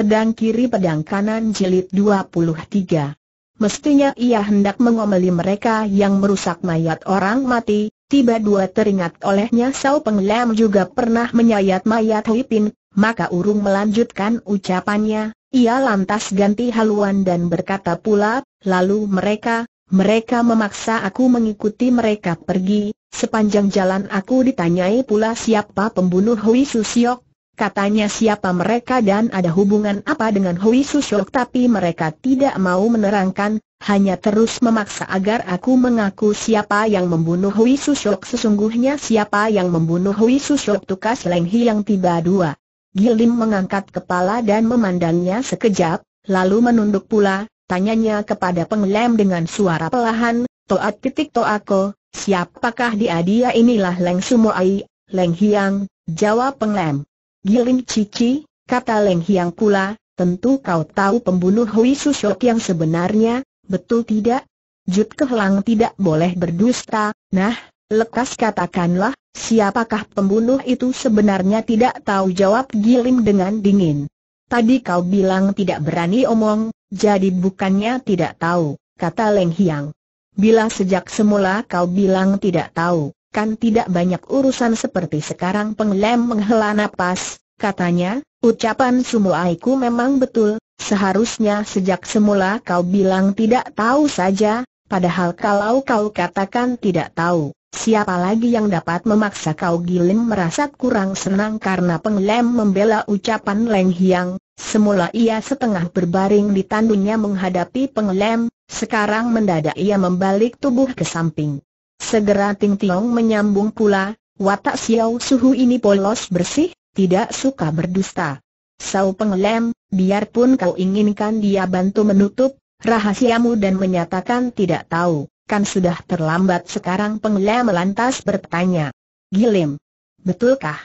Pedang kiri pedang kanan jilid 23. Mestinya ia hendak mengomeli mereka yang merusak mayat orang mati, tiba dua teringat olehnya Sao Penglem juga pernah menyayat mayat Hui maka urung melanjutkan ucapannya, ia lantas ganti haluan dan berkata pula, lalu mereka, mereka memaksa aku mengikuti mereka pergi, sepanjang jalan aku ditanyai pula siapa pembunuh Hui Susiok, Katanya siapa mereka dan ada hubungan apa dengan Hui Sushok tapi mereka tidak mau menerangkan, hanya terus memaksa agar aku mengaku siapa yang membunuh Hui Sushok sesungguhnya siapa yang membunuh Hui Sushok tukas Leng yang tiba dua. Gilim mengangkat kepala dan memandangnya sekejap, lalu menunduk pula, tanyanya kepada Penglem dengan suara pelahan, Toat titik Toako, siapakah dia dia inilah Leng Sumoai, Leng Hiang, jawab Penglem. Giling Cici, kata Leng Hiang pula, tentu kau tahu pembunuh Hui Sushok yang sebenarnya, betul tidak? Jut Kehlang tidak boleh berdusta, nah, lekas katakanlah, siapakah pembunuh itu sebenarnya tidak tahu jawab Gilim dengan dingin. Tadi kau bilang tidak berani omong, jadi bukannya tidak tahu, kata Leng Hiang. Bila sejak semula kau bilang tidak tahu, kan tidak banyak urusan seperti sekarang penglem menghela napas, katanya, ucapan Sumuaiku memang betul, seharusnya sejak semula kau bilang tidak tahu saja, padahal kalau kau katakan tidak tahu, Siapa lagi yang dapat memaksa kau Gilim merasa kurang senang karena penglem membela ucapan Leng Hiang. Semula ia setengah berbaring di tandunya menghadapi penglem, sekarang mendadak ia membalik tubuh ke samping. Segera Ting Tiong menyambung pula, watak Xiao Suhu ini polos bersih, tidak suka berdusta. Sau pengelem, biarpun kau inginkan dia bantu menutup rahasiamu dan menyatakan tidak tahu, kan sudah terlambat sekarang penglem lantas bertanya. Gilim, betulkah?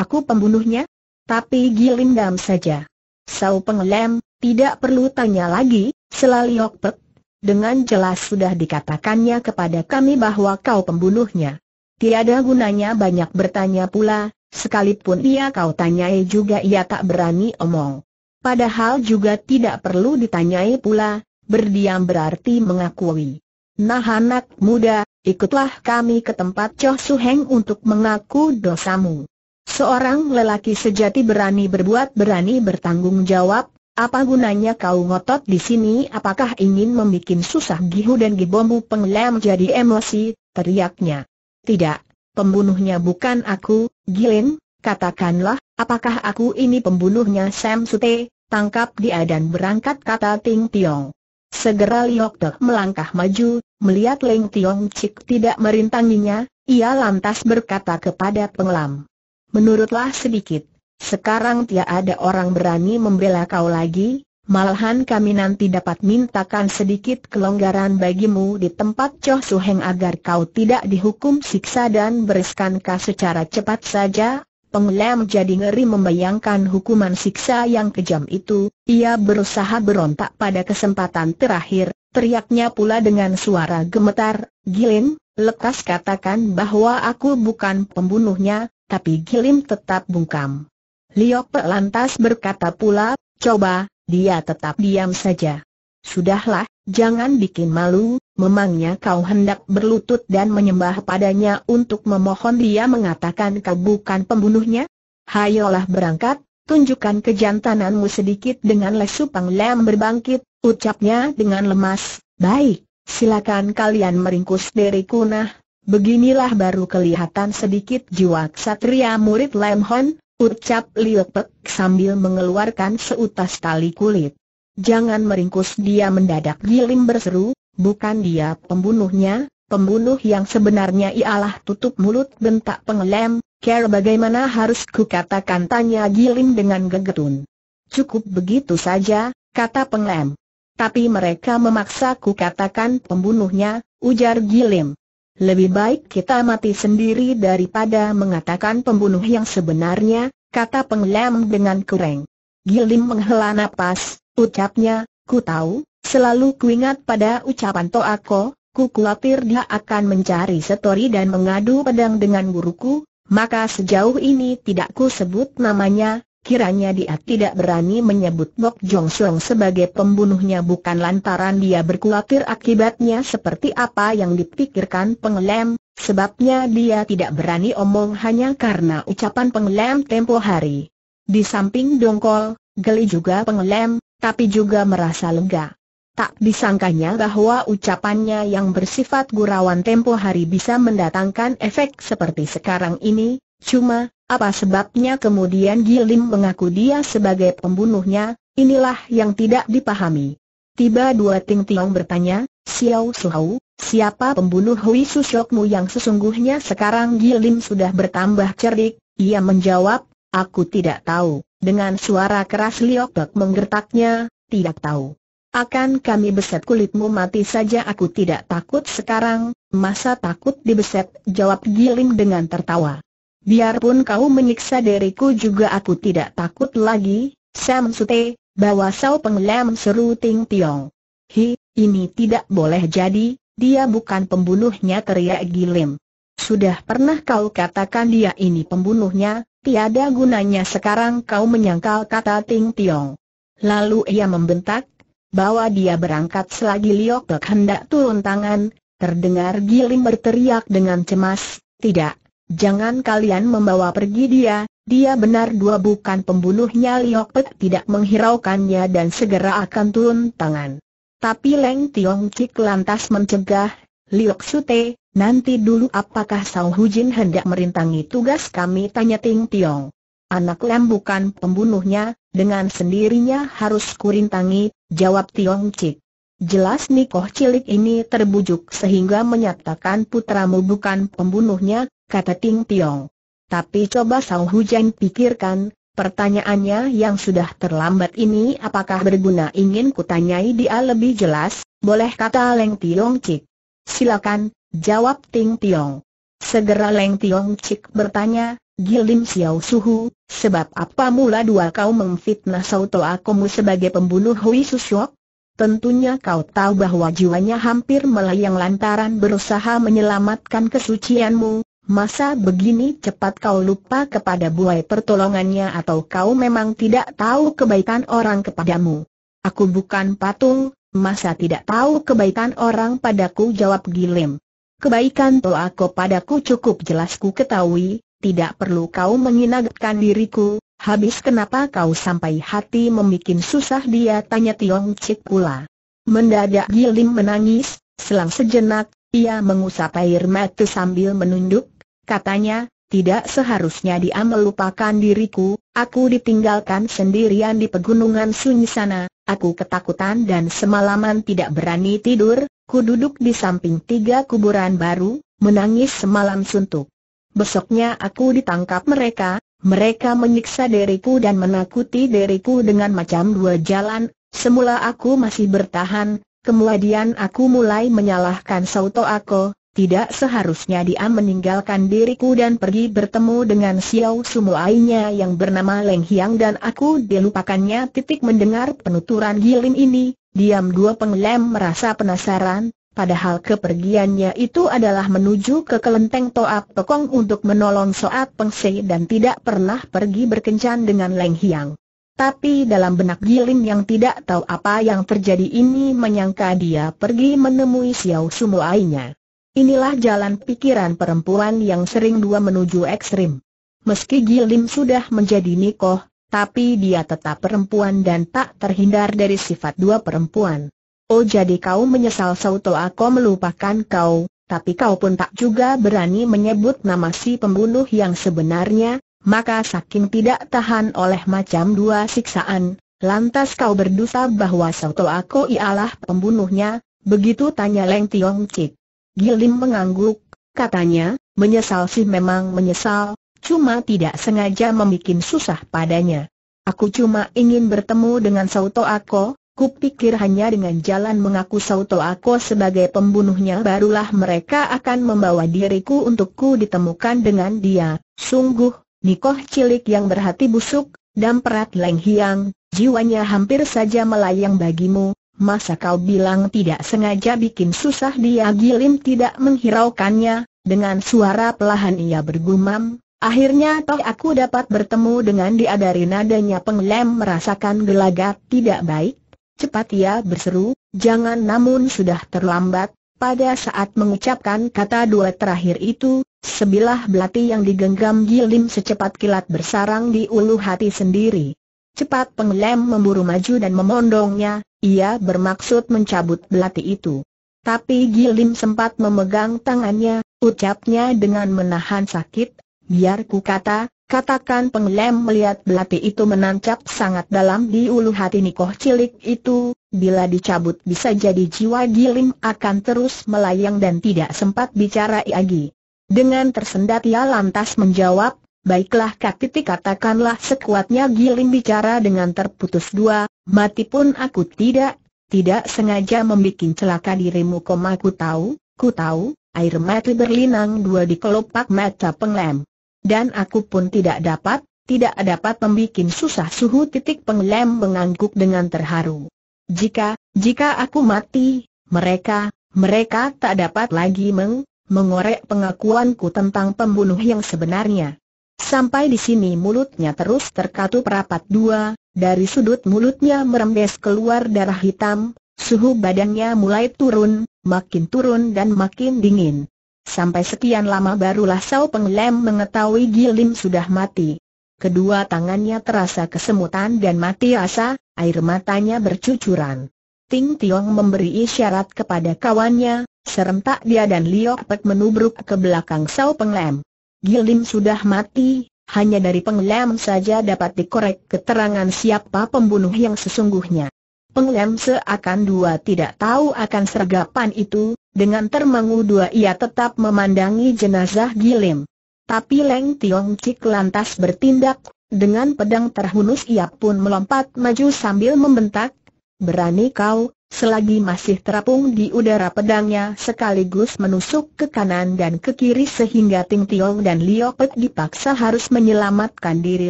Aku pembunuhnya? Tapi Gilim dam saja. Sau pengelem, tidak perlu tanya lagi, selali Pek, dengan jelas sudah dikatakannya kepada kami bahwa kau pembunuhnya. Tiada gunanya banyak bertanya pula, Sekalipun ia kau tanyai juga ia tak berani omong. Padahal juga tidak perlu ditanyai pula, berdiam berarti mengakui. Nah anak muda, ikutlah kami ke tempat Choh Su Heng untuk mengaku dosamu. Seorang lelaki sejati berani berbuat berani bertanggung jawab, apa gunanya kau ngotot di sini apakah ingin membuat susah Gihu dan Gibombu penglem jadi emosi, teriaknya. Tidak, pembunuhnya bukan aku, Gilin, katakanlah, apakah aku ini pembunuhnya Sam Sute, tangkap dia dan berangkat kata Ting Tiong. Segera Liok Tok melangkah maju, melihat Ling Tiong Cik tidak merintanginya, ia lantas berkata kepada pengelam. Menurutlah sedikit, sekarang tiada orang berani membela kau lagi, Malahan kami nanti dapat mintakan sedikit kelonggaran bagimu di tempat Choh Suheng agar kau tidak dihukum siksa dan bereskankah secara cepat saja. Penglem jadi ngeri membayangkan hukuman siksa yang kejam itu, ia berusaha berontak pada kesempatan terakhir, teriaknya pula dengan suara gemetar, Gilin, lekas katakan bahwa aku bukan pembunuhnya, tapi Gilim tetap bungkam. Liok pelantas lantas berkata pula, coba, dia tetap diam saja. Sudahlah, jangan bikin malu, memangnya kau hendak berlutut dan menyembah padanya untuk memohon dia mengatakan kau bukan pembunuhnya? Hayolah berangkat, tunjukkan kejantananmu sedikit dengan lesu panglem berbangkit, ucapnya dengan lemas, baik, silakan kalian meringkus dari kunah, beginilah baru kelihatan sedikit jiwa ksatria murid Lemhon, Ucap Liu sambil mengeluarkan seutas tali kulit. Jangan meringkus dia mendadak Gilim berseru, bukan dia pembunuhnya, pembunuh yang sebenarnya ialah tutup mulut bentak pengelem, care bagaimana harus kukatakan tanya Gilim dengan gegetun. Cukup begitu saja, kata pengelem. Tapi mereka memaksa katakan pembunuhnya, ujar Gilim. Lebih baik kita mati sendiri daripada mengatakan pembunuh yang sebenarnya, kata penglem dengan kering. Gilim menghela napas, ucapnya, ku tahu, selalu kuingat pada ucapan Toako, ku khawatir dia akan mencari setori dan mengadu pedang dengan guruku, maka sejauh ini tidak ku sebut namanya, Kiranya dia tidak berani menyebut Bok Jong Song sebagai pembunuhnya bukan lantaran dia berkhawatir akibatnya seperti apa yang dipikirkan pengelem, sebabnya dia tidak berani omong hanya karena ucapan pengelem tempo hari. Di samping dongkol, geli juga pengelem, tapi juga merasa lega. Tak disangkanya bahwa ucapannya yang bersifat gurauan tempo hari bisa mendatangkan efek seperti sekarang ini, cuma, apa sebabnya kemudian Gilim mengaku dia sebagai pembunuhnya, inilah yang tidak dipahami. Tiba dua Ting Tiong bertanya, Xiao Suhau, siapa pembunuh Hui Susyokmu yang sesungguhnya sekarang Gilim sudah bertambah cerdik, ia menjawab, aku tidak tahu, dengan suara keras Liok Bek menggertaknya, tidak tahu. Akan kami beset kulitmu mati saja aku tidak takut sekarang, masa takut dibeset, jawab Gilim dengan tertawa biarpun kau menyiksa diriku juga aku tidak takut lagi, Sam Sute, bawa Sao Penglem seru Ting Tiong. Hi, ini tidak boleh jadi, dia bukan pembunuhnya teriak Gilim. Sudah pernah kau katakan dia ini pembunuhnya, tiada gunanya sekarang kau menyangkal kata Ting Tiong. Lalu ia membentak, bawa dia berangkat selagi Liok Tek hendak turun tangan, terdengar Gilim berteriak dengan cemas, tidak, Jangan kalian membawa pergi dia, dia benar dua bukan pembunuhnya Liok Pet tidak menghiraukannya dan segera akan turun tangan. Tapi Leng Tiong Cik lantas mencegah, Liok Sute, nanti dulu apakah Sao Hujin hendak merintangi tugas kami tanya Ting Tiong. Anak Lem bukan pembunuhnya, dengan sendirinya harus kurintangi, jawab Tiong Cik. Jelas Nikoh cilik ini terbujuk sehingga menyatakan putramu bukan pembunuhnya, kata Ting Tiong. Tapi coba Sao Hujan pikirkan, pertanyaannya yang sudah terlambat ini apakah berguna ingin kutanyai dia lebih jelas, boleh kata Leng Tiong Cik. Silakan, jawab Ting Tiong. Segera Leng Tiong Cik bertanya, Gilim Xiao Suhu, sebab apa mula dua kau memfitnah Toa Komu sebagai pembunuh Hui Susyok? Tentunya kau tahu bahwa jiwanya hampir melayang lantaran berusaha menyelamatkan kesucianmu, masa begini cepat kau lupa kepada buai pertolongannya atau kau memang tidak tahu kebaikan orang kepadamu. Aku bukan patung, masa tidak tahu kebaikan orang padaku jawab Gilem. Kebaikan toako padaku cukup jelas ku ketahui, tidak perlu kau mengingatkan diriku, Habis kenapa kau sampai hati memikin susah dia tanya Tiong Cik pula. Mendadak Gilim menangis, selang sejenak, ia mengusap air mata sambil menunduk, katanya, tidak seharusnya dia melupakan diriku, aku ditinggalkan sendirian di pegunungan sunyi sana, aku ketakutan dan semalaman tidak berani tidur, ku duduk di samping tiga kuburan baru, menangis semalam suntuk. Besoknya aku ditangkap mereka, mereka menyiksa diriku dan menakuti diriku dengan macam dua jalan, semula aku masih bertahan, kemudian aku mulai menyalahkan Sauto Ako, tidak seharusnya dia meninggalkan diriku dan pergi bertemu dengan Xiao Sumuainya yang bernama Leng Hiang dan aku dilupakannya titik mendengar penuturan Gilin ini, diam dua penglem merasa penasaran, padahal kepergiannya itu adalah menuju ke kelenteng Toa Pekong untuk menolong Soat Pengsei dan tidak pernah pergi berkencan dengan Leng Hiang. Tapi dalam benak Gilim yang tidak tahu apa yang terjadi ini menyangka dia pergi menemui Xiao Sumuainya. Inilah jalan pikiran perempuan yang sering dua menuju ekstrim. Meski Gilim sudah menjadi Nikoh, tapi dia tetap perempuan dan tak terhindar dari sifat dua perempuan. Oh jadi kau menyesal Sauto aku melupakan kau, tapi kau pun tak juga berani menyebut nama si pembunuh yang sebenarnya, maka saking tidak tahan oleh macam dua siksaan, lantas kau berdusta bahwa Sauto aku ialah pembunuhnya, begitu tanya Leng Tiong Cik. Gilim mengangguk, katanya, menyesal sih memang menyesal, cuma tidak sengaja membuat susah padanya. Aku cuma ingin bertemu dengan Sauto Ako, Kupikir hanya dengan jalan mengaku Sauto Ako sebagai pembunuhnya barulah mereka akan membawa diriku untuk ku ditemukan dengan dia. Sungguh, Nikoh cilik yang berhati busuk, perat Leng Hiang, jiwanya hampir saja melayang bagimu. Masa kau bilang tidak sengaja bikin susah dia Gilim tidak menghiraukannya, dengan suara pelahan ia bergumam, Akhirnya toh aku dapat bertemu dengan dia dari nadanya penglem merasakan gelagat tidak baik, Cepat ia berseru, jangan namun sudah terlambat, pada saat mengucapkan kata dua terakhir itu, sebilah belati yang digenggam Gilim secepat kilat bersarang di ulu hati sendiri. Cepat penglem memburu maju dan memondongnya, ia bermaksud mencabut belati itu. Tapi Gilim sempat memegang tangannya, ucapnya dengan menahan sakit, biar ku kata, Katakan penglem melihat belati itu menancap sangat dalam di ulu hati Nikoh cilik itu, bila dicabut bisa jadi jiwa giling akan terus melayang dan tidak sempat bicara lagi. Dengan tersendat ia lantas menjawab, baiklah Kakiti katakanlah sekuatnya giling bicara dengan terputus dua, mati pun aku tidak, tidak sengaja membuat celaka dirimu koma aku tahu, ku tahu, air mati berlinang dua di kelopak mata penglem. Dan aku pun tidak dapat, tidak dapat membuat susah suhu titik penglem mengangguk dengan terharu. Jika, jika aku mati, mereka, mereka tak dapat lagi meng, mengorek pengakuanku tentang pembunuh yang sebenarnya. Sampai di sini mulutnya terus terkatup rapat dua, dari sudut mulutnya merembes keluar darah hitam, suhu badannya mulai turun, makin turun dan makin dingin. Sampai sekian lama barulah Sao Peng Lem mengetahui Gilim sudah mati. Kedua tangannya terasa kesemutan dan mati asa, air matanya bercucuran. Ting Tiong memberi isyarat kepada kawannya, serentak dia dan Liok Pek menubruk ke belakang Sao Peng Lem. Gilim sudah mati, hanya dari penglem saja dapat dikorek keterangan siapa pembunuh yang sesungguhnya. Penglem seakan dua tidak tahu akan sergapan itu, dengan termangu dua ia tetap memandangi jenazah Gilim. Tapi Leng Tiong Cik lantas bertindak, dengan pedang terhunus ia pun melompat maju sambil membentak, Berani kau, selagi masih terapung di udara pedangnya sekaligus menusuk ke kanan dan ke kiri sehingga Ting Tiong dan Liopet dipaksa harus menyelamatkan diri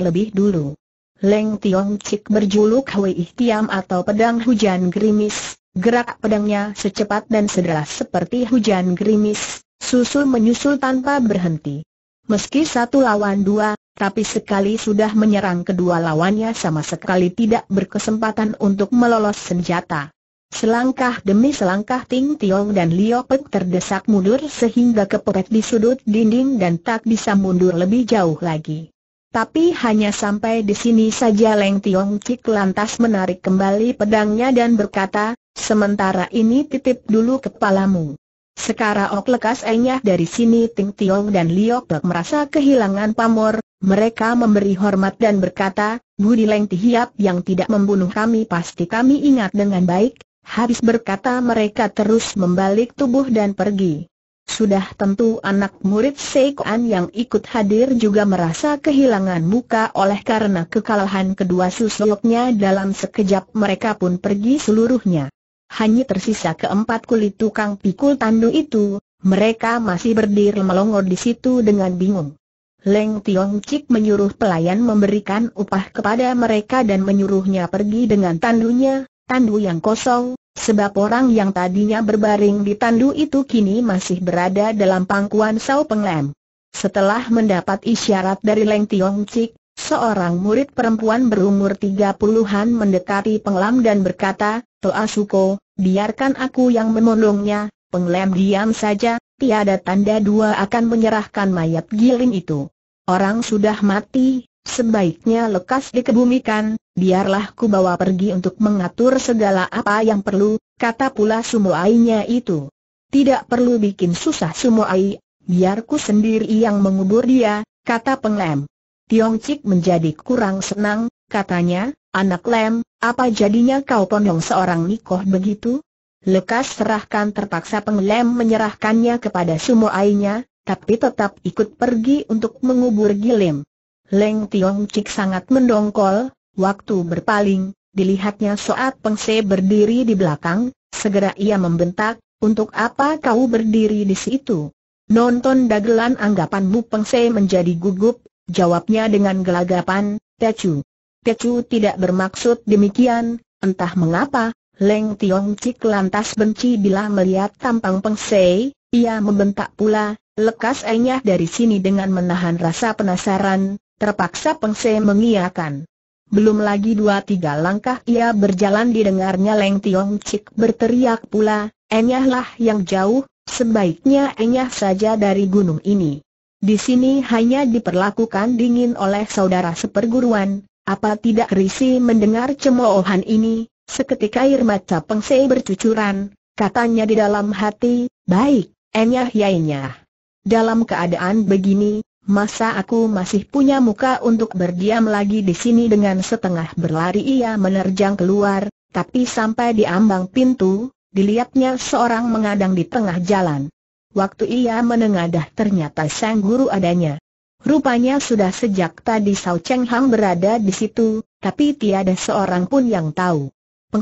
lebih dulu. Leng Tiong Cik berjuluk Hui Tiam atau pedang hujan gerimis, gerak pedangnya secepat dan sederas seperti hujan gerimis, susul menyusul tanpa berhenti. Meski satu lawan dua, tapi sekali sudah menyerang kedua lawannya sama sekali tidak berkesempatan untuk melolos senjata. Selangkah demi selangkah Ting Tiong dan Lio Pek terdesak mundur sehingga kepepet di sudut dinding dan tak bisa mundur lebih jauh lagi. Tapi hanya sampai di sini saja Leng Tiong Cik lantas menarik kembali pedangnya dan berkata, sementara ini titip dulu kepalamu. Sekarang Ok lekas enyah dari sini Ting Tiong dan Liok Pek merasa kehilangan pamor, mereka memberi hormat dan berkata, Budi Leng Tihiap yang tidak membunuh kami pasti kami ingat dengan baik, habis berkata mereka terus membalik tubuh dan pergi. Sudah tentu anak murid Seikoan yang ikut hadir juga merasa kehilangan muka oleh karena kekalahan kedua susuknya dalam sekejap mereka pun pergi seluruhnya. Hanya tersisa keempat kulit tukang pikul tandu itu, mereka masih berdiri melongo di situ dengan bingung. Leng Tiong Cik menyuruh pelayan memberikan upah kepada mereka dan menyuruhnya pergi dengan tandunya, tandu yang kosong, sebab orang yang tadinya berbaring di tandu itu kini masih berada dalam pangkuan Sao Penglem. Setelah mendapat isyarat dari Leng Tiong Cik, seorang murid perempuan berumur tiga puluhan mendekati penglem dan berkata, Toa Suko, biarkan aku yang memondongnya, Penglem diam saja, tiada tanda dua akan menyerahkan mayat giling itu. Orang sudah mati, sebaiknya lekas dikebumikan, biarlah ku bawa pergi untuk mengatur segala apa yang perlu, kata pula ainya itu. Tidak perlu bikin susah Sumoai, biar ku sendiri yang mengubur dia, kata penglem. Tiong Cik menjadi kurang senang, katanya, anak lem, apa jadinya kau pondong seorang nikoh begitu? Lekas serahkan terpaksa penglem menyerahkannya kepada ainya tapi tetap ikut pergi untuk mengubur Gilim. Leng Tiong Cik sangat mendongkol, Waktu berpaling, dilihatnya Soat Pengse berdiri di belakang, segera ia membentak, untuk apa kau berdiri di situ? Nonton dagelan anggapanmu Pengse menjadi gugup, jawabnya dengan gelagapan, Tecu. Tecu tidak bermaksud demikian, entah mengapa, Leng Tiong Cik lantas benci bila melihat tampang Pengse, ia membentak pula, lekas enyah dari sini dengan menahan rasa penasaran, terpaksa Pengse mengiakan. Belum lagi dua-tiga langkah ia berjalan didengarnya Leng Tiong Cik berteriak pula, Enyahlah yang jauh, sebaiknya enyah saja dari gunung ini. Di sini hanya diperlakukan dingin oleh saudara seperguruan, apa tidak risi mendengar cemoohan ini, seketika air mata pengsei bercucuran, katanya di dalam hati, baik, enyah ya enyah. Dalam keadaan begini, masa aku masih punya muka untuk berdiam lagi di sini dengan setengah berlari ia menerjang keluar, tapi sampai di ambang pintu, dilihatnya seorang mengadang di tengah jalan. Waktu ia menengadah ternyata sang guru adanya. Rupanya sudah sejak tadi Sao Cheng Hang berada di situ, tapi tiada seorang pun yang tahu.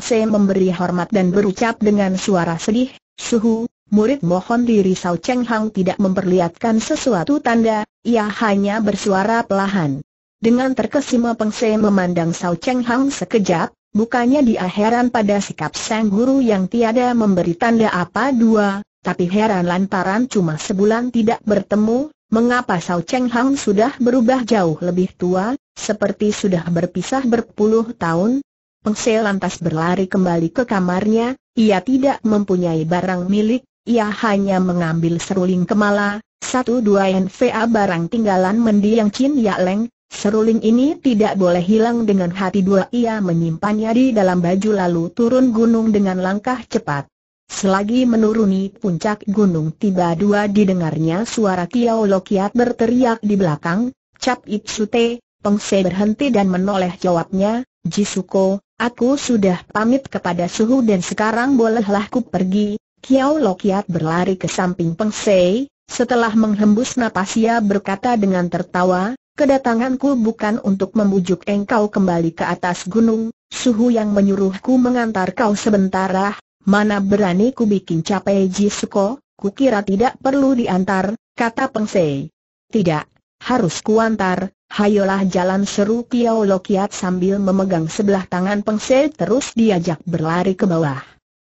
Se memberi hormat dan berucap dengan suara sedih, Suhu, murid Mohon diri Sao Cheng Hang tidak memperlihatkan sesuatu tanda, ia hanya bersuara pelahan. Dengan terkesima Peng memandang Sao Cheng Hang sekejap, bukannya dia heran pada sikap sang guru yang tiada memberi tanda apa dua, tapi heran lantaran cuma sebulan tidak bertemu, mengapa Sao Cheng Hang sudah berubah jauh lebih tua, seperti sudah berpisah berpuluh tahun, Pengse lantas berlari kembali ke kamarnya, ia tidak mempunyai barang milik, ia hanya mengambil seruling kemala, satu dua NVA barang tinggalan mendiang Chin Ya Leng, seruling ini tidak boleh hilang dengan hati dua ia menyimpannya di dalam baju lalu turun gunung dengan langkah cepat. Selagi menuruni puncak gunung tiba dua didengarnya suara Kiao Lokiat berteriak di belakang, Cap Itsute, Pengse berhenti dan menoleh jawabnya, Jisuko, aku sudah pamit kepada suhu dan sekarang bolehlah ku pergi, Kiao Lokiat berlari ke samping Peng Sei, setelah menghembus napas ia berkata dengan tertawa, kedatanganku bukan untuk membujuk engkau kembali ke atas gunung, suhu yang menyuruhku mengantar kau sebentarah, mana berani ku bikin capek Jisuko, kukira tidak perlu diantar, kata Peng Sei. Tidak, harus kuantar, hayolah jalan seru Kiao Lokiat sambil memegang sebelah tangan Peng Sei terus diajak berlari ke bawah.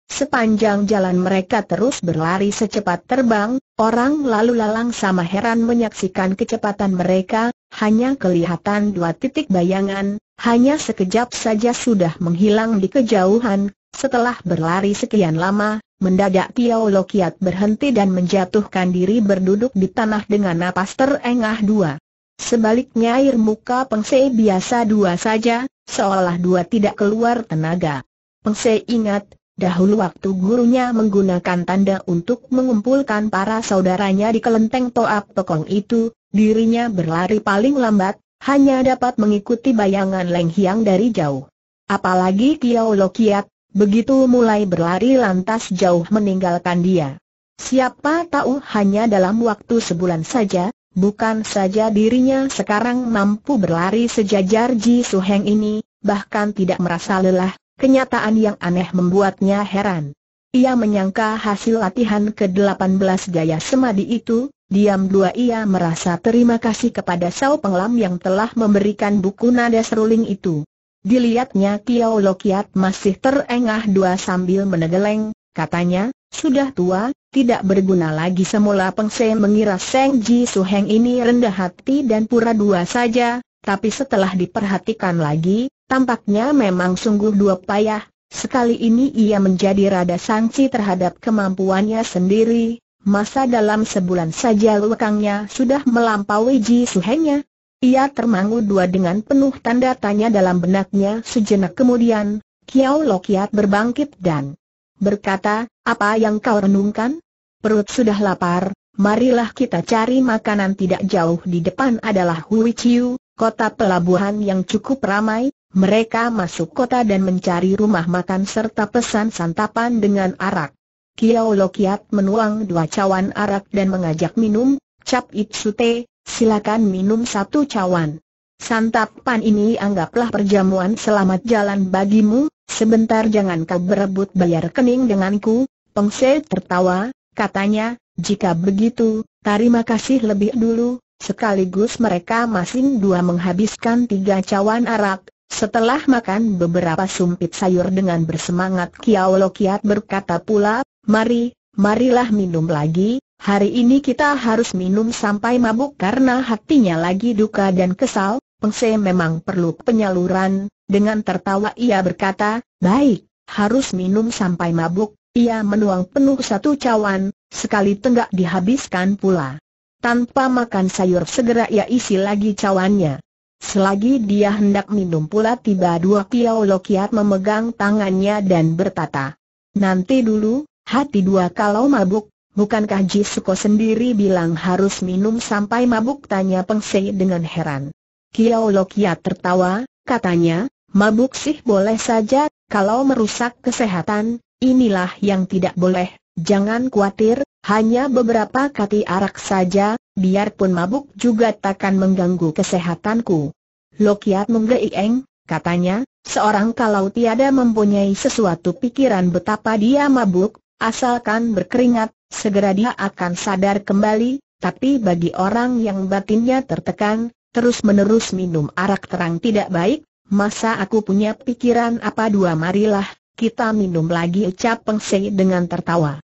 Sepanjang jalan mereka terus berlari secepat terbang, orang lalu lalang sama heran menyaksikan kecepatan mereka, hanya kelihatan dua titik bayangan, hanya sekejap saja sudah menghilang di kejauhan, setelah berlari sekian lama, mendadak Tiao Lokiat berhenti dan menjatuhkan diri berduduk di tanah dengan napas terengah dua. Sebaliknya air muka Pengse biasa dua saja, seolah dua tidak keluar tenaga. Pengse ingat, Dahulu waktu gurunya menggunakan tanda untuk mengumpulkan para saudaranya di kelenteng Toap Tokong itu, dirinya berlari paling lambat, hanya dapat mengikuti bayangan Leng Hiang dari jauh. Apalagi Kiao Lo Kiat, begitu mulai berlari lantas jauh meninggalkan dia. Siapa tahu hanya dalam waktu sebulan saja, bukan saja dirinya sekarang mampu berlari sejajar Ji Suheng ini, bahkan tidak merasa lelah, Kenyataan yang aneh membuatnya heran. Ia menyangka hasil latihan ke-18 jaya semadi itu, diam dua ia merasa terima kasih kepada Sao Penglam yang telah memberikan buku nada seruling itu. Dilihatnya Kiao Lokiat masih terengah dua sambil menegeleng, katanya, sudah tua, tidak berguna lagi semula Peng mengira Seng Ji Suheng ini rendah hati dan pura dua saja, tapi setelah diperhatikan lagi, tampaknya memang sungguh dua payah, sekali ini ia menjadi rada sangsi terhadap kemampuannya sendiri, masa dalam sebulan saja lekangnya sudah melampaui Ji Suhenya. Ia termangu dua dengan penuh tanda tanya dalam benaknya sejenak kemudian, Kiao Lokiat berbangkit dan berkata, apa yang kau renungkan? Perut sudah lapar, marilah kita cari makanan tidak jauh di depan adalah Hui Chiu, kota pelabuhan yang cukup ramai, mereka masuk kota dan mencari rumah makan serta pesan santapan dengan arak. Kiao Lokiat menuang dua cawan arak dan mengajak minum, Cap Itsute, silakan minum satu cawan. Santapan ini anggaplah perjamuan selamat jalan bagimu, sebentar jangan kau berebut bayar kening denganku, Pengse tertawa, katanya, jika begitu, terima kasih lebih dulu, Sekaligus mereka masing dua menghabiskan tiga cawan arak, setelah makan beberapa sumpit sayur dengan bersemangat Kiao Lo Kiat berkata pula, mari, marilah minum lagi, hari ini kita harus minum sampai mabuk karena hatinya lagi duka dan kesal, Pengse memang perlu penyaluran, dengan tertawa ia berkata, baik, harus minum sampai mabuk, ia menuang penuh satu cawan, sekali tenggak dihabiskan pula. Tanpa makan sayur segera ia isi lagi cawannya. Selagi dia hendak minum pula tiba dua piau lokiat memegang tangannya dan bertata. Nanti dulu, hati dua kalau mabuk, bukankah Jisuko sendiri bilang harus minum sampai mabuk tanya Pengsei dengan heran. Kiao Lokiat tertawa, katanya, mabuk sih boleh saja, kalau merusak kesehatan, inilah yang tidak boleh, jangan khawatir, hanya beberapa kati arak saja, biarpun mabuk juga takkan mengganggu kesehatanku. Lokiat menggeieng, katanya, seorang kalau tiada mempunyai sesuatu pikiran betapa dia mabuk, asalkan berkeringat, segera dia akan sadar kembali, tapi bagi orang yang batinnya tertekan, terus-menerus minum arak terang tidak baik, masa aku punya pikiran apa dua marilah, kita minum lagi ucap pengsei dengan tertawa.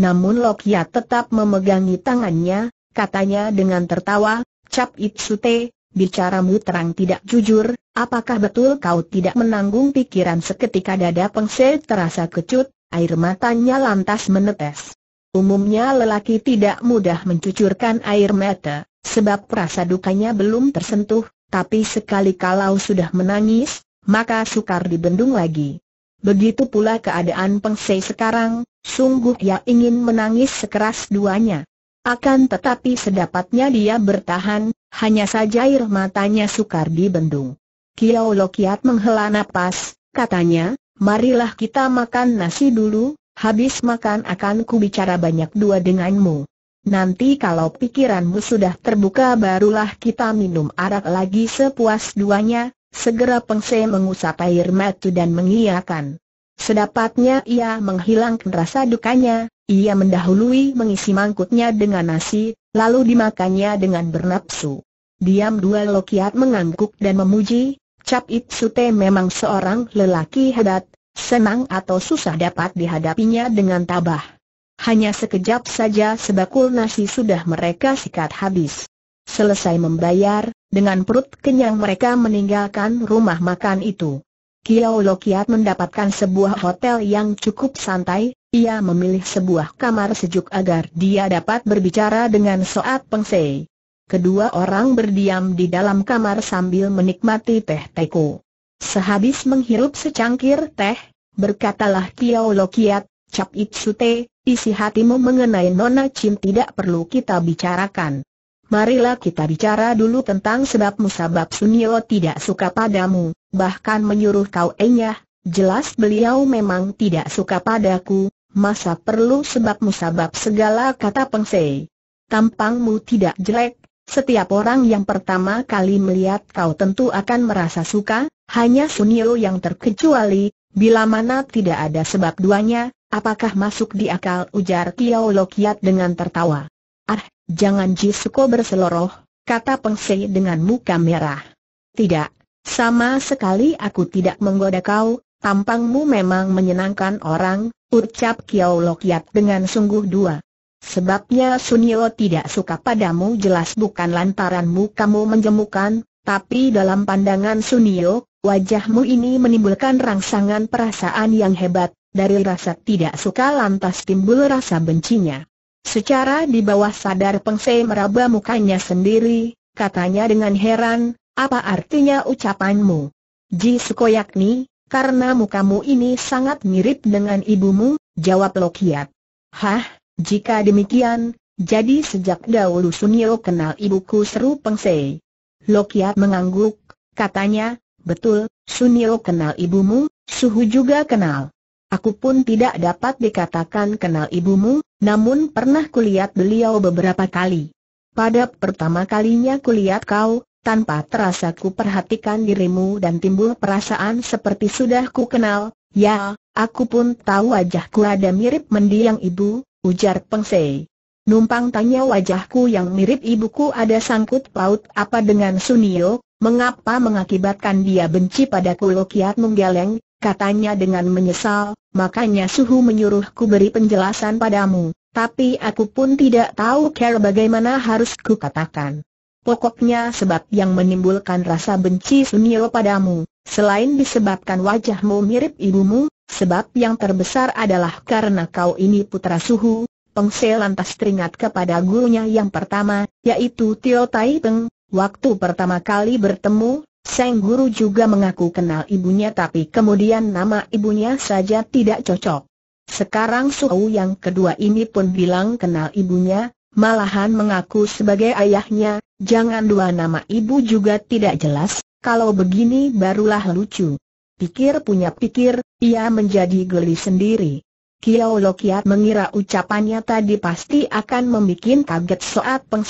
Namun Lokia ya tetap memegangi tangannya, katanya dengan tertawa, Cap Itsute, bicaramu terang tidak jujur, apakah betul kau tidak menanggung pikiran seketika dada pengse terasa kecut, air matanya lantas menetes. Umumnya lelaki tidak mudah mencucurkan air mata, sebab rasa dukanya belum tersentuh, tapi sekali kalau sudah menangis, maka sukar dibendung lagi. Begitu pula keadaan Peng sekarang, sungguh ia ingin menangis sekeras duanya. Akan tetapi sedapatnya dia bertahan, hanya saja air matanya sukar dibendung. Kiao Lokiat menghela nafas, katanya, marilah kita makan nasi dulu, habis makan akan ku bicara banyak dua denganmu. Nanti kalau pikiranmu sudah terbuka barulah kita minum arak lagi sepuas duanya, Segera Pengse mengusap air mata dan mengiyakan. Sedapatnya ia menghilangkan rasa dukanya, ia mendahului mengisi mangkuknya dengan nasi, lalu dimakannya dengan bernapsu. Diam dua lokiat mengangguk dan memuji, Cap It Sute memang seorang lelaki hebat, senang atau susah dapat dihadapinya dengan tabah. Hanya sekejap saja sebakul nasi sudah mereka sikat habis. Selesai membayar, dengan perut kenyang mereka meninggalkan rumah makan itu. Kiao Lokiat mendapatkan sebuah hotel yang cukup santai, ia memilih sebuah kamar sejuk agar dia dapat berbicara dengan Soat Pengsei. Kedua orang berdiam di dalam kamar sambil menikmati teh teko. Sehabis menghirup secangkir teh, berkatalah Kiao Lokiat, Kiat, Cap Ip Sute, isi hatimu mengenai Nona Chin tidak perlu kita bicarakan. Marilah kita bicara dulu tentang sebab musabab Sunio tidak suka padamu, bahkan menyuruh kau enyah, eh, jelas beliau memang tidak suka padaku, masa perlu sebab musabab segala kata Pengsei? Tampangmu tidak jelek, setiap orang yang pertama kali melihat kau tentu akan merasa suka, hanya Sunio yang terkecuali, bila mana tidak ada sebab duanya, apakah masuk di akal ujar Kiao Lokiat dengan tertawa. Ah, jangan Jisuko berseloroh, kata Peng Sei dengan muka merah. Tidak, sama sekali aku tidak menggoda kau, tampangmu memang menyenangkan orang, ucap Kiao Lokiat dengan sungguh dua. Sebabnya Sunio tidak suka padamu jelas bukan lantaranmu kamu menjemukan, tapi dalam pandangan Sunio, wajahmu ini menimbulkan rangsangan perasaan yang hebat, dari rasa tidak suka lantas timbul rasa bencinya. Secara di bawah sadar Pengsei meraba mukanya sendiri, katanya dengan heran, apa artinya ucapanmu? Ji Suko yakni, karena mukamu ini sangat mirip dengan ibumu, jawab Lokiat. Hah, jika demikian, jadi sejak dahulu Sunio kenal ibuku seru Pengsei. Lokiat mengangguk, katanya, betul, Sunio kenal ibumu, Suhu juga kenal. Aku pun tidak dapat dikatakan kenal ibumu, namun pernah kulihat beliau beberapa kali. Pada pertama kalinya kulihat kau, tanpa terasa ku perhatikan dirimu dan timbul perasaan seperti sudah ku kenal, ya, aku pun tahu wajahku ada mirip mendiang ibu, ujar Sei. Numpang tanya wajahku yang mirip ibuku ada sangkut paut apa dengan Sunio, mengapa mengakibatkan dia benci padaku Lokiat menggeleng, katanya dengan menyesal, makanya Suhu menyuruhku beri penjelasan padamu, tapi aku pun tidak tahu cara bagaimana harus kukatakan. Pokoknya sebab yang menimbulkan rasa benci Sunio padamu, selain disebabkan wajahmu mirip ibumu, sebab yang terbesar adalah karena kau ini putra Suhu, Pengse lantas teringat kepada gurunya yang pertama, yaitu Tio Tai Peng. Waktu pertama kali bertemu, Seng Guru juga mengaku kenal ibunya tapi kemudian nama ibunya saja tidak cocok. Sekarang Suhu yang kedua ini pun bilang kenal ibunya, malahan mengaku sebagai ayahnya, jangan dua nama ibu juga tidak jelas, kalau begini barulah lucu. Pikir punya pikir, ia menjadi geli sendiri. Kiao Lokiat mengira ucapannya tadi pasti akan membuat kaget Soat Peng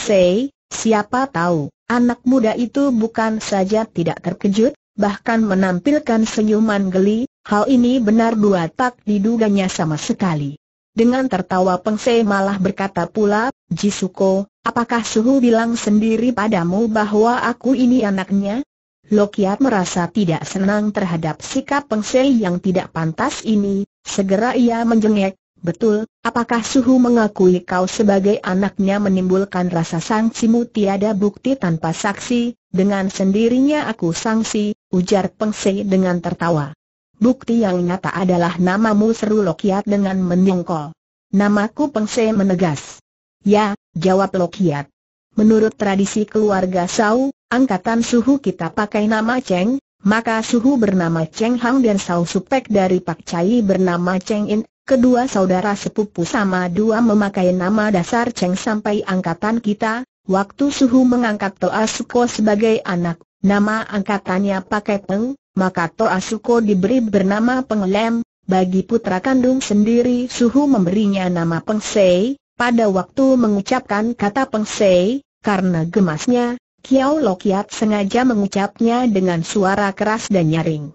Siapa tahu, anak muda itu bukan saja tidak terkejut, bahkan menampilkan senyuman geli, hal ini benar dua tak diduganya sama sekali. Dengan tertawa Pengse malah berkata pula, Jisuko, apakah Suhu bilang sendiri padamu bahwa aku ini anaknya? Lokiat merasa tidak senang terhadap sikap Pengse yang tidak pantas ini, segera ia menjengek, Betul, apakah Suhu mengakui kau sebagai anaknya menimbulkan rasa sangsimu tiada bukti tanpa saksi, dengan sendirinya aku sangsi, ujar Peng Sei dengan tertawa. Bukti yang nyata adalah namamu seru Lokiat dengan menyongkol. Namaku Peng Sei menegas. Ya, jawab Lokiat. Menurut tradisi keluarga Sau, angkatan Suhu kita pakai nama Cheng, maka Suhu bernama Cheng Hang dan Sau Supek dari Pak Cai bernama Cheng In Kedua saudara sepupu sama dua memakai nama dasar Cheng sampai angkatan kita, waktu Suhu mengangkat Toa Suko sebagai anak, nama angkatannya pakai Peng, maka Toa Suko diberi bernama Penglem, bagi putra kandung sendiri Suhu memberinya nama Peng Sei, pada waktu mengucapkan kata Peng Sei, karena gemasnya, Kiao Lokiat sengaja mengucapnya dengan suara keras dan nyaring.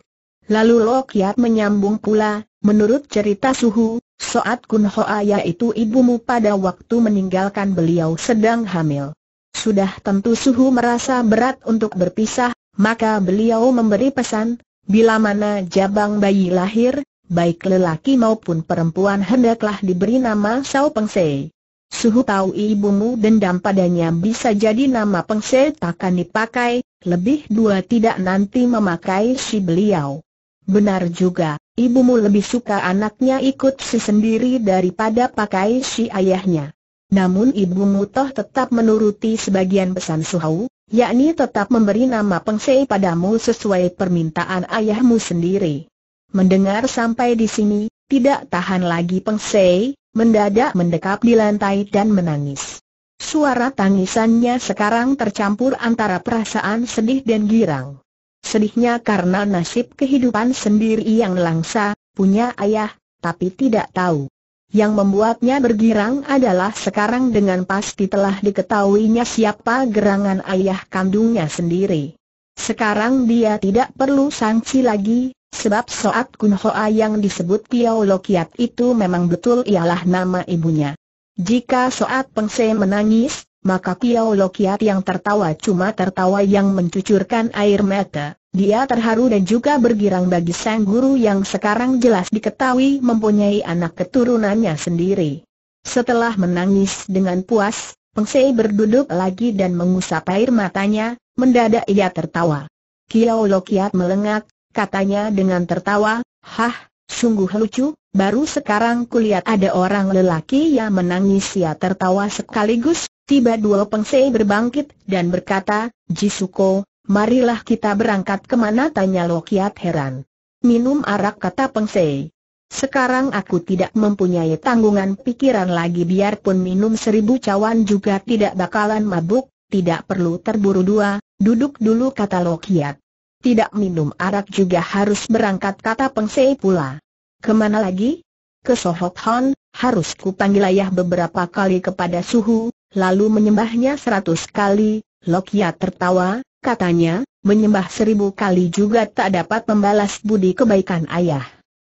Lalu Lokiat menyambung pula, Menurut cerita Suhu, saat Kun Hoa yaitu ibumu pada waktu meninggalkan beliau sedang hamil. Sudah tentu Suhu merasa berat untuk berpisah, maka beliau memberi pesan, bila mana jabang bayi lahir, baik lelaki maupun perempuan hendaklah diberi nama Sao Pengse. Suhu tahu ibumu dendam padanya bisa jadi nama Pengse takkan dipakai, lebih dua tidak nanti memakai si beliau. Benar juga ibumu lebih suka anaknya ikut si sendiri daripada pakai si ayahnya. Namun ibumu toh tetap menuruti sebagian pesan Suhau, yakni tetap memberi nama Pengsei padamu sesuai permintaan ayahmu sendiri. Mendengar sampai di sini, tidak tahan lagi Pengsei, mendadak mendekap di lantai dan menangis. Suara tangisannya sekarang tercampur antara perasaan sedih dan girang. Sedihnya karena nasib kehidupan sendiri yang langsa, punya ayah, tapi tidak tahu. Yang membuatnya bergirang adalah sekarang dengan pasti telah diketahuinya siapa gerangan ayah kandungnya sendiri. Sekarang dia tidak perlu sanksi lagi, sebab Soat Kun Hoa yang disebut Piao Lokiat itu memang betul ialah nama ibunya. Jika Soat Pengse menangis, maka Kiao Lokiat yang tertawa cuma tertawa yang mencucurkan air mata. Dia terharu dan juga bergirang bagi sang guru yang sekarang jelas diketahui mempunyai anak keturunannya sendiri. Setelah menangis dengan puas, Pengsei berduduk lagi dan mengusap air matanya, mendadak ia tertawa. Kiao Lokiat melengak, katanya dengan tertawa, Hah, sungguh lucu, baru sekarang kulihat ada orang lelaki yang menangis ia tertawa sekaligus Tiba dua pengsei berbangkit dan berkata, Jisuko, marilah kita berangkat kemana tanya Lokiat heran. Minum arak kata pengsei. Sekarang aku tidak mempunyai tanggungan pikiran lagi biarpun minum seribu cawan juga tidak bakalan mabuk, tidak perlu terburu dua, duduk dulu kata Lokiat. Tidak minum arak juga harus berangkat kata pengsei pula. Kemana lagi? Ke Sohok Hon, harus kupanggil ayah beberapa kali kepada suhu, lalu menyembahnya seratus kali, Lokia ya tertawa, katanya, menyembah seribu kali juga tak dapat membalas budi kebaikan ayah.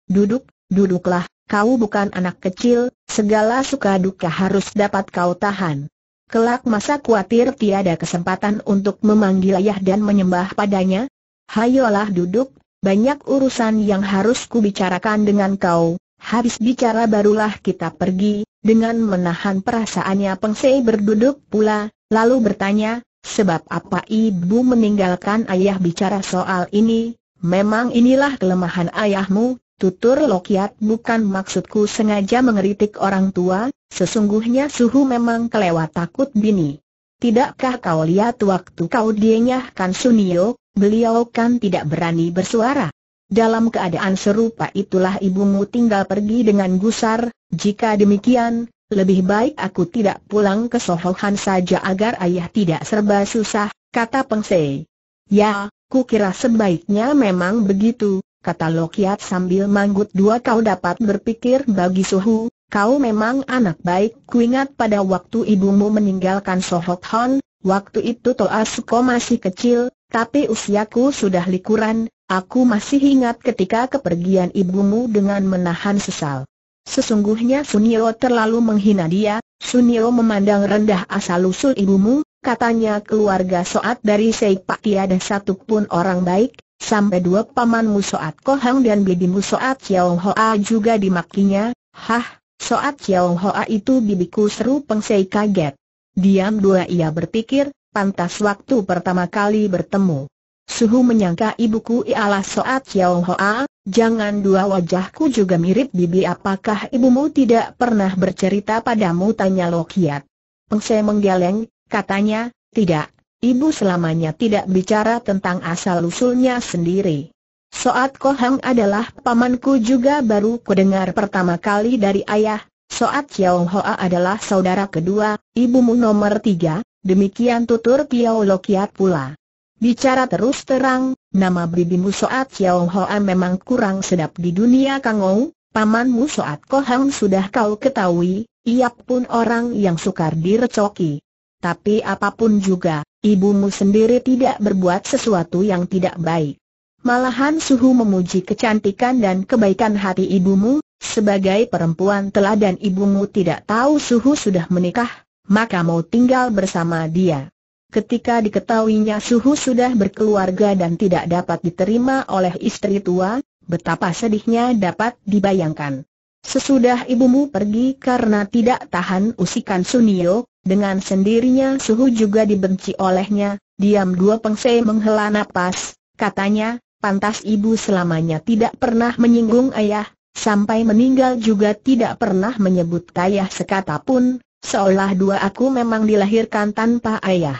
Duduk, duduklah, kau bukan anak kecil, segala suka duka harus dapat kau tahan. Kelak masa kuatir tiada kesempatan untuk memanggil ayah dan menyembah padanya? Hayolah duduk, banyak urusan yang harus kubicarakan dengan kau, habis bicara barulah kita pergi, dengan menahan perasaannya Pengsei berduduk pula, lalu bertanya, sebab apa ibu meninggalkan ayah bicara soal ini, memang inilah kelemahan ayahmu, tutur Lokiat bukan maksudku sengaja mengeritik orang tua, sesungguhnya suhu memang kelewat takut bini. Tidakkah kau lihat waktu kau dienyahkan Sunio, beliau kan tidak berani bersuara. Dalam keadaan serupa itulah ibumu tinggal pergi dengan gusar, jika demikian, lebih baik aku tidak pulang ke Sohohan saja agar ayah tidak serba susah, kata Peng Sei. Ya, kira sebaiknya memang begitu, kata Lokiat sambil manggut dua kau dapat berpikir bagi Suhu, kau memang anak baik. Kuingat pada waktu ibumu meninggalkan Sohohan. Waktu itu Suko masih kecil, tapi usiaku sudah likuran, aku masih ingat ketika kepergian ibumu dengan menahan sesal. Sesungguhnya Sunio terlalu menghina dia, Sunio memandang rendah asal-usul ibumu, katanya keluarga Soat dari Seipak tiada satu pun orang baik, sampai dua pamanmu Soat Kohang dan bibimu Soat Chiao Hoa juga dimakinya, hah, Soat Chiao Hoa itu bibiku seru pengsei kaget. Diam dua ia berpikir, pantas waktu pertama kali bertemu. Suhu menyangka ibuku ialah Soat Yao Hoa, jangan dua wajahku juga mirip bibi apakah ibumu tidak pernah bercerita padamu tanya Lokiat. Pengse menggeleng, katanya, tidak, ibu selamanya tidak bicara tentang asal-usulnya sendiri. Soat Kohang adalah pamanku juga baru kudengar pertama kali dari ayah, Soat Xiao Hoa adalah saudara kedua, ibumu nomor tiga, demikian tutur Piau Lokiat pula. Bicara terus terang, nama bibimu Soat Xiao Hoa memang kurang sedap di dunia Kangou, pamanmu Soat Kohang sudah kau ketahui, ia pun orang yang sukar direcoki. Tapi apapun juga, ibumu sendiri tidak berbuat sesuatu yang tidak baik. Malahan Suhu memuji kecantikan dan kebaikan hati ibumu, sebagai perempuan telah dan ibumu tidak tahu Suhu sudah menikah, maka mau tinggal bersama dia. Ketika diketahuinya Suhu sudah berkeluarga dan tidak dapat diterima oleh istri tua, betapa sedihnya dapat dibayangkan. Sesudah ibumu pergi karena tidak tahan usikan Sunio, dengan sendirinya Suhu juga dibenci olehnya, diam dua pengsei menghela napas, katanya, pantas ibu selamanya tidak pernah menyinggung ayah, sampai meninggal juga tidak pernah menyebut ayah sekata pun, seolah dua aku memang dilahirkan tanpa ayah.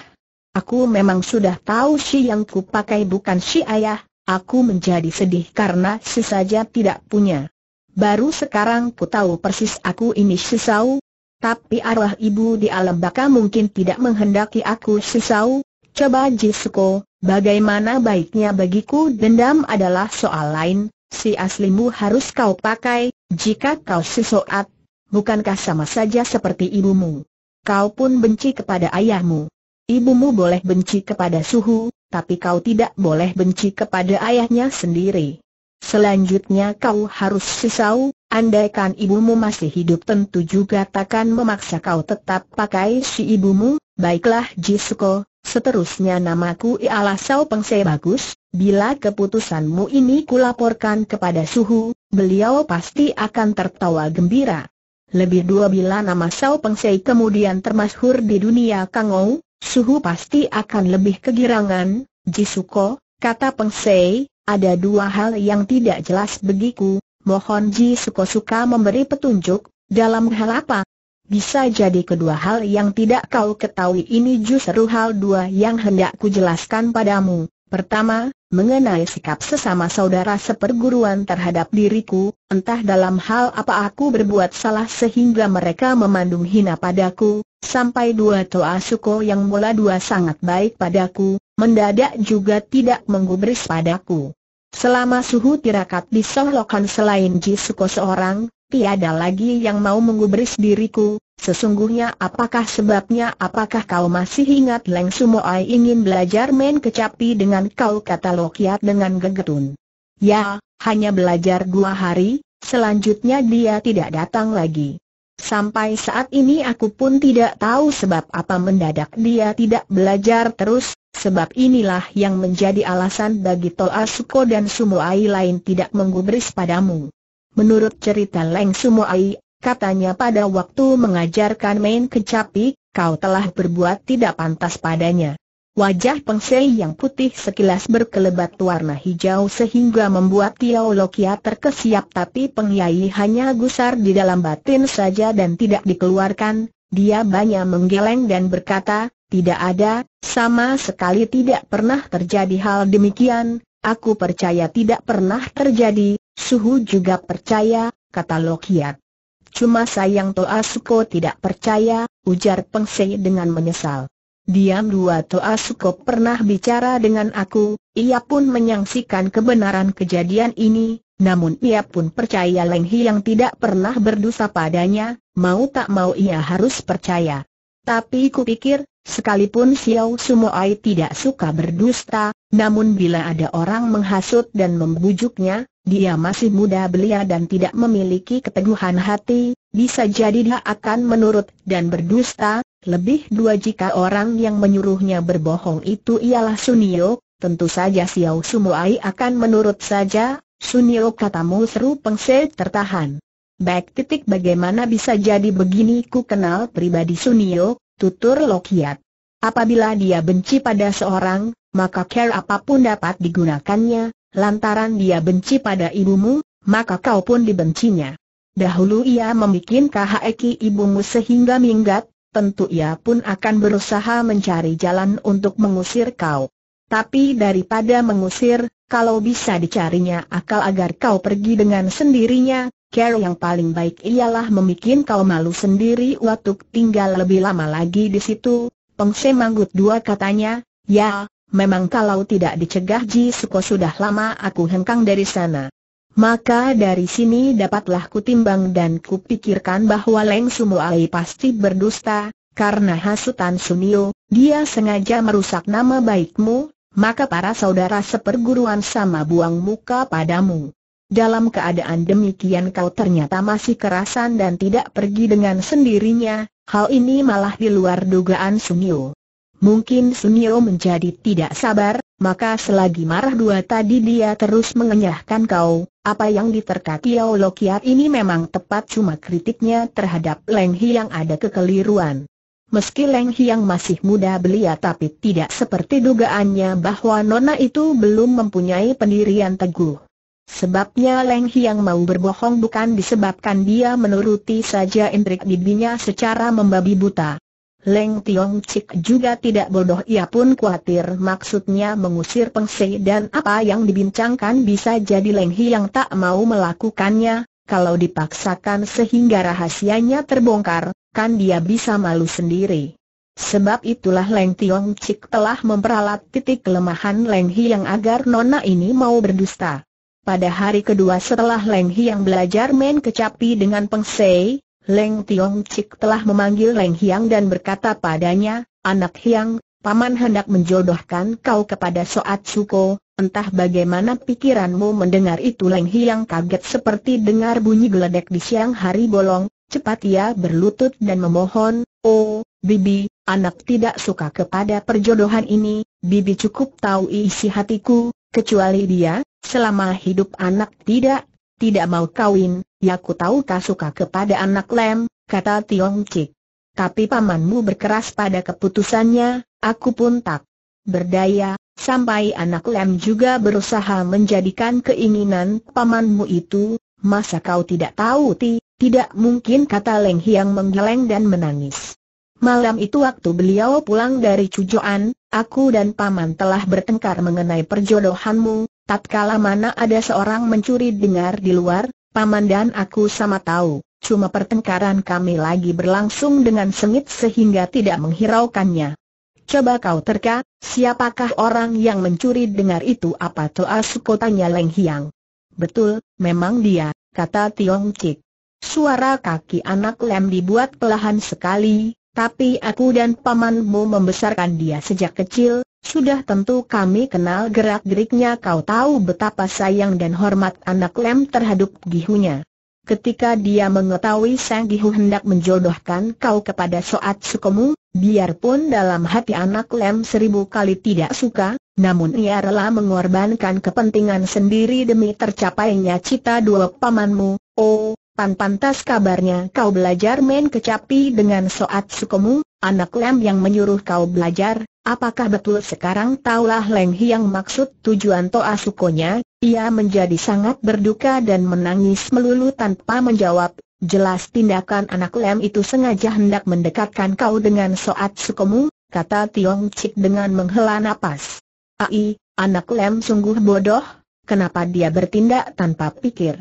Aku memang sudah tahu si yang kupakai bukan si ayah, aku menjadi sedih karena si saja tidak punya. Baru sekarang ku tahu persis aku ini sesau. tapi arwah ibu di alam baka mungkin tidak menghendaki aku sesau. coba Jisuko, Bagaimana baiknya bagiku dendam adalah soal lain, si aslimu harus kau pakai, jika kau sesoat, bukankah sama saja seperti ibumu? Kau pun benci kepada ayahmu. Ibumu boleh benci kepada suhu, tapi kau tidak boleh benci kepada ayahnya sendiri. Selanjutnya kau harus sisau, andaikan ibumu masih hidup tentu juga takkan memaksa kau tetap pakai si ibumu, baiklah Jisuko, Seterusnya namaku ialah Sao Pengse Bagus, bila keputusanmu ini kulaporkan kepada Suhu, beliau pasti akan tertawa gembira. Lebih dua bila nama Sao Pengse kemudian termasyhur di dunia Kangou, Suhu pasti akan lebih kegirangan, Jisuko, kata Pengse, ada dua hal yang tidak jelas begiku, mohon Jisuko suka memberi petunjuk, dalam hal apa? Bisa jadi kedua hal yang tidak kau ketahui ini justru hal dua yang hendak ku jelaskan padamu. Pertama, mengenai sikap sesama saudara seperguruan terhadap diriku, entah dalam hal apa aku berbuat salah sehingga mereka memandung hina padaku, sampai dua toa suko yang mula dua sangat baik padaku, mendadak juga tidak menggubris padaku. Selama suhu tirakat di Solokan selain Jisuko seorang, tiada lagi yang mau mengubris diriku, sesungguhnya apakah sebabnya apakah kau masih ingat Leng Ai ingin belajar main kecapi dengan kau kata Lokiat dengan gegetun. Ya, hanya belajar dua hari, selanjutnya dia tidak datang lagi. Sampai saat ini aku pun tidak tahu sebab apa mendadak dia tidak belajar terus, sebab inilah yang menjadi alasan bagi Toa Suko dan Ai lain tidak menggubris padamu. Menurut cerita Leng Sumoai, katanya pada waktu mengajarkan main kecapi, kau telah berbuat tidak pantas padanya. Wajah Pengsei yang putih sekilas berkelebat warna hijau sehingga membuat Tiao Lokia terkesiap tapi Peng hanya gusar di dalam batin saja dan tidak dikeluarkan, dia banyak menggeleng dan berkata, tidak ada, sama sekali tidak pernah terjadi hal demikian, Aku percaya tidak pernah terjadi, Suhu juga percaya, kata Lokiat. Cuma sayang Toa Suko tidak percaya, ujar Peng Sei dengan menyesal. Diam dua Toa Suko pernah bicara dengan aku, ia pun menyaksikan kebenaran kejadian ini, namun ia pun percaya Leng Hi yang tidak pernah berdosa padanya, mau tak mau ia harus percaya. Tapi ku pikir, sekalipun Xiao Sumoai tidak suka berdusta, namun bila ada orang menghasut dan membujuknya, dia masih muda belia dan tidak memiliki keteguhan hati, bisa jadi dia akan menurut dan berdusta, lebih dua jika orang yang menyuruhnya berbohong itu ialah Sunio, tentu saja Xiao Sumuai akan menurut saja, Sunio katamu seru pengse tertahan. Baik titik bagaimana bisa jadi begini ku kenal pribadi Sunio, tutur Lokiat. Apabila dia benci pada seorang, maka care apapun dapat digunakannya, lantaran dia benci pada ibumu, maka kau pun dibencinya. Dahulu ia membuat kahaki ibumu sehingga minggat, tentu ia pun akan berusaha mencari jalan untuk mengusir kau. Tapi daripada mengusir, kalau bisa dicarinya akal agar kau pergi dengan sendirinya, care yang paling baik ialah membuat kau malu sendiri waktu tinggal lebih lama lagi di situ. Pengse manggut dua katanya, ya, memang kalau tidak dicegah Ji Suko sudah lama aku hengkang dari sana. Maka dari sini dapatlah kutimbang dan kupikirkan bahwa Leng Sumu Ali pasti berdusta, karena hasutan Sunio, dia sengaja merusak nama baikmu, maka para saudara seperguruan sama buang muka padamu. Dalam keadaan demikian kau ternyata masih kerasan dan tidak pergi dengan sendirinya, hal ini malah di luar dugaan Sunio. Mungkin Sunyo menjadi tidak sabar, maka selagi marah dua tadi dia terus mengenyahkan kau, apa yang diterka Tiao Lokiat ini memang tepat cuma kritiknya terhadap Leng Hiang ada kekeliruan. Meski Leng Hiang masih muda belia tapi tidak seperti dugaannya bahwa Nona itu belum mempunyai pendirian teguh. Sebabnya Leng Hiang mau berbohong bukan disebabkan dia menuruti saja intrik bibinya secara membabi buta, Leng Tiong Cik juga tidak bodoh ia pun khawatir maksudnya mengusir Peng Sei dan apa yang dibincangkan bisa jadi Leng Hi yang tak mau melakukannya, kalau dipaksakan sehingga rahasianya terbongkar, kan dia bisa malu sendiri. Sebab itulah Leng Tiong Cik telah memperalat titik kelemahan Leng Hi yang agar nona ini mau berdusta. Pada hari kedua setelah Leng Hi yang belajar main kecapi dengan Peng Sei, Leng Tiong Cik telah memanggil Leng Hiang dan berkata padanya, Anak Hiang, Paman hendak menjodohkan kau kepada Soat Suko, entah bagaimana pikiranmu mendengar itu Leng Hiang kaget seperti dengar bunyi geledek di siang hari bolong, cepat ia berlutut dan memohon, Oh, Bibi, anak tidak suka kepada perjodohan ini, Bibi cukup tahu isi hatiku, kecuali dia, selama hidup anak tidak tidak mau kawin, ya ku tahu kau suka kepada anak lem, kata Tiong Cik. Tapi pamanmu berkeras pada keputusannya, aku pun tak berdaya, sampai anak lem juga berusaha menjadikan keinginan pamanmu itu, masa kau tidak tahu ti, tidak mungkin kata Leng Hiang menggeleng dan menangis. Malam itu waktu beliau pulang dari Cujoan, aku dan paman telah bertengkar mengenai perjodohanmu, Tatkala mana ada seorang mencuri dengar di luar, paman dan aku sama tahu, cuma pertengkaran kami lagi berlangsung dengan sengit sehingga tidak menghiraukannya. Coba kau terka, siapakah orang yang mencuri dengar itu apa toa sukotanya Leng Hiang. Betul, memang dia, kata Tiong Cik. Suara kaki anak lem dibuat pelahan sekali, tapi aku dan pamanmu membesarkan dia sejak kecil, sudah tentu kami kenal gerak-geriknya kau tahu betapa sayang dan hormat anak lem terhadap gihunya. Ketika dia mengetahui Sang Gihu hendak menjodohkan kau kepada Soat Sukomu, biarpun dalam hati anak lem seribu kali tidak suka, namun ia rela mengorbankan kepentingan sendiri demi tercapainya cita dua pamanmu. Oh, Tan pantas kabarnya kau belajar main kecapi dengan soat Sukumu, anak lem yang menyuruh kau belajar, apakah betul sekarang taulah Leng yang maksud tujuan Toa Sukonya, ia menjadi sangat berduka dan menangis melulu tanpa menjawab, jelas tindakan anak lem itu sengaja hendak mendekatkan kau dengan soat Sukumu, kata Tiong Cik dengan menghela nafas. Ai, anak lem sungguh bodoh, kenapa dia bertindak tanpa pikir?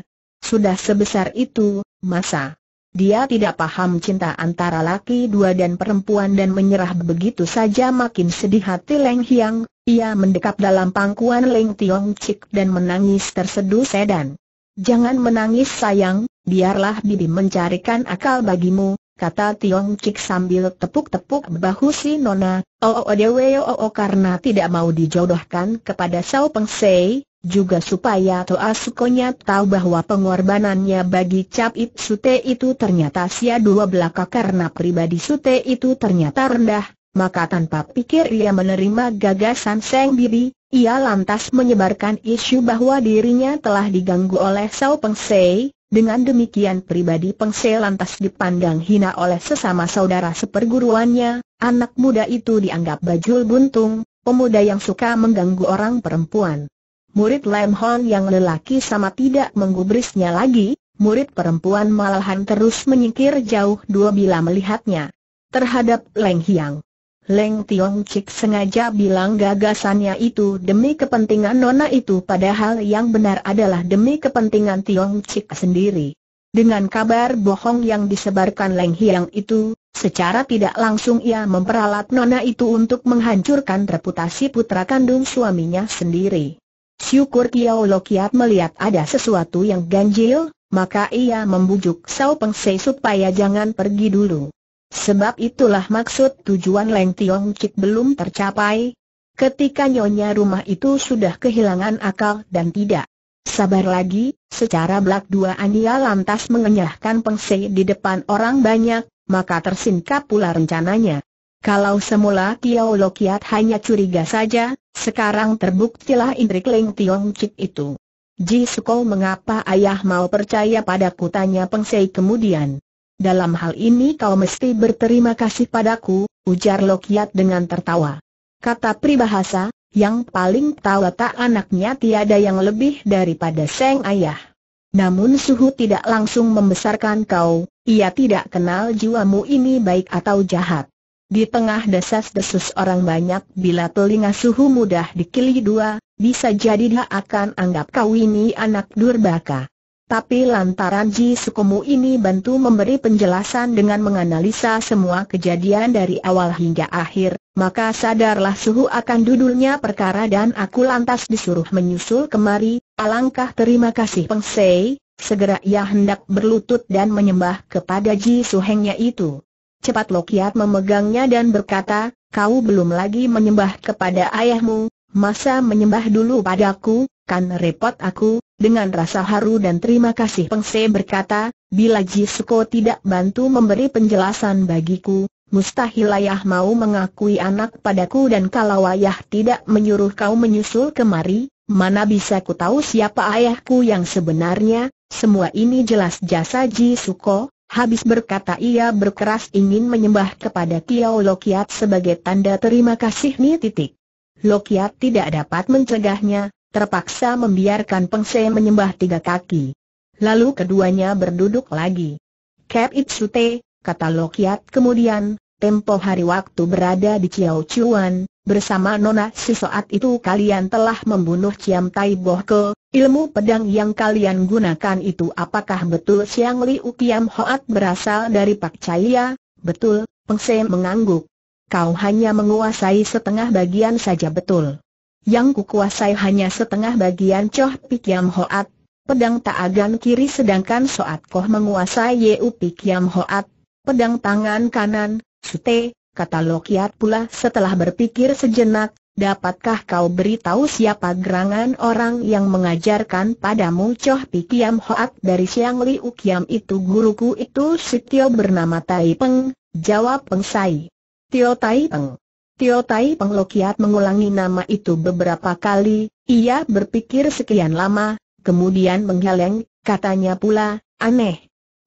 sudah sebesar itu, masa? Dia tidak paham cinta antara laki dua dan perempuan dan menyerah begitu saja makin sedih hati Leng Hiang, ia mendekap dalam pangkuan Leng Tiong Cik dan menangis terseduh sedan. Jangan menangis sayang, biarlah bibi mencarikan akal bagimu, kata Tiong Cik sambil tepuk-tepuk bahu si Nona, oo oh, oh, dewe o oh, karena tidak mau dijodohkan kepada Sao Peng Sei, juga supaya Toa Sukonya tahu bahwa pengorbanannya bagi Cap It Sute itu ternyata sia dua belaka karena pribadi Sute itu ternyata rendah, maka tanpa pikir ia menerima gagasan Seng Bibi, ia lantas menyebarkan isu bahwa dirinya telah diganggu oleh Sao Peng Sei, dengan demikian pribadi Sei lantas dipandang hina oleh sesama saudara seperguruannya, anak muda itu dianggap bajul buntung, pemuda yang suka mengganggu orang perempuan murid Lam Hon yang lelaki sama tidak menggubrisnya lagi, murid perempuan malahan terus menyingkir jauh dua bila melihatnya. Terhadap Leng Hiang. Leng Tiong Cik sengaja bilang gagasannya itu demi kepentingan Nona itu padahal yang benar adalah demi kepentingan Tiong Cik sendiri. Dengan kabar bohong yang disebarkan Leng Hiang itu, secara tidak langsung ia memperalat Nona itu untuk menghancurkan reputasi putra kandung suaminya sendiri. Syukur Kiao Lo Kiat melihat ada sesuatu yang ganjil, maka ia membujuk Sao Peng Se supaya jangan pergi dulu. Sebab itulah maksud tujuan Leng Tiong Cik belum tercapai, ketika nyonya rumah itu sudah kehilangan akal dan tidak sabar lagi, secara belak dua Ania lantas mengenyahkan Peng Se di depan orang banyak, maka tersingkap pula rencananya. Kalau semula Tiao Lokiat hanya curiga saja, sekarang terbuktilah intrik Ling Tiong Cik itu. Ji Suko mengapa ayah mau percaya padaku tanya Sei kemudian. Dalam hal ini kau mesti berterima kasih padaku, ujar Lokiat dengan tertawa. Kata pribahasa, yang paling tahu tak anaknya tiada yang lebih daripada Seng ayah. Namun Suhu tidak langsung membesarkan kau, ia tidak kenal jiwamu ini baik atau jahat. Di tengah desas-desus orang banyak bila telinga suhu mudah dikili dua, bisa jadi dia akan anggap kau ini anak durbaka. Tapi lantaran Ji Sukumu ini bantu memberi penjelasan dengan menganalisa semua kejadian dari awal hingga akhir, maka sadarlah suhu akan dudulnya perkara dan aku lantas disuruh menyusul kemari, alangkah terima kasih Peng segera ia hendak berlutut dan menyembah kepada Ji Suhengnya itu. Cepat Lokiat memegangnya dan berkata, kau belum lagi menyembah kepada ayahmu, masa menyembah dulu padaku, kan repot aku, dengan rasa haru dan terima kasih Pengse berkata, bila Jisuko tidak bantu memberi penjelasan bagiku, mustahil ayah mau mengakui anak padaku dan kalau ayah tidak menyuruh kau menyusul kemari, mana bisa ku tahu siapa ayahku yang sebenarnya, semua ini jelas jasa Jisuko, Habis berkata ia berkeras ingin menyembah kepada Tiao Lokiat sebagai tanda terima kasih ni titik. Lokiat tidak dapat mencegahnya, terpaksa membiarkan Pengse menyembah tiga kaki. Lalu keduanya berduduk lagi. Cap Sute, kata Lokiat kemudian, tempo hari waktu berada di Chiao Chuan, bersama Nona Sesaat itu kalian telah membunuh Chiam Tai Boh Ilmu pedang yang kalian gunakan itu apakah betul Siang Liu Kiam Hoat berasal dari Pak Chaya? Betul, Se mengangguk. Kau hanya menguasai setengah bagian saja betul. Yang kukuasai hanya setengah bagian Choh Pikiam Hoat, pedang taagan kiri sedangkan Soat Koh menguasai Yeu Pikiam Hoat, pedang tangan kanan, Sute, kata Lokiat pula setelah berpikir sejenak, Dapatkah kau beritahu siapa gerangan orang yang mengajarkan padamu Choh Pi Hoat dari Siang Liu Kiam itu guruku itu si bernama Tai Peng, jawab Peng Sai. Tio Tai Peng. Tio Tai Peng Lokiat mengulangi nama itu beberapa kali, ia berpikir sekian lama, kemudian menggeleng, katanya pula, aneh,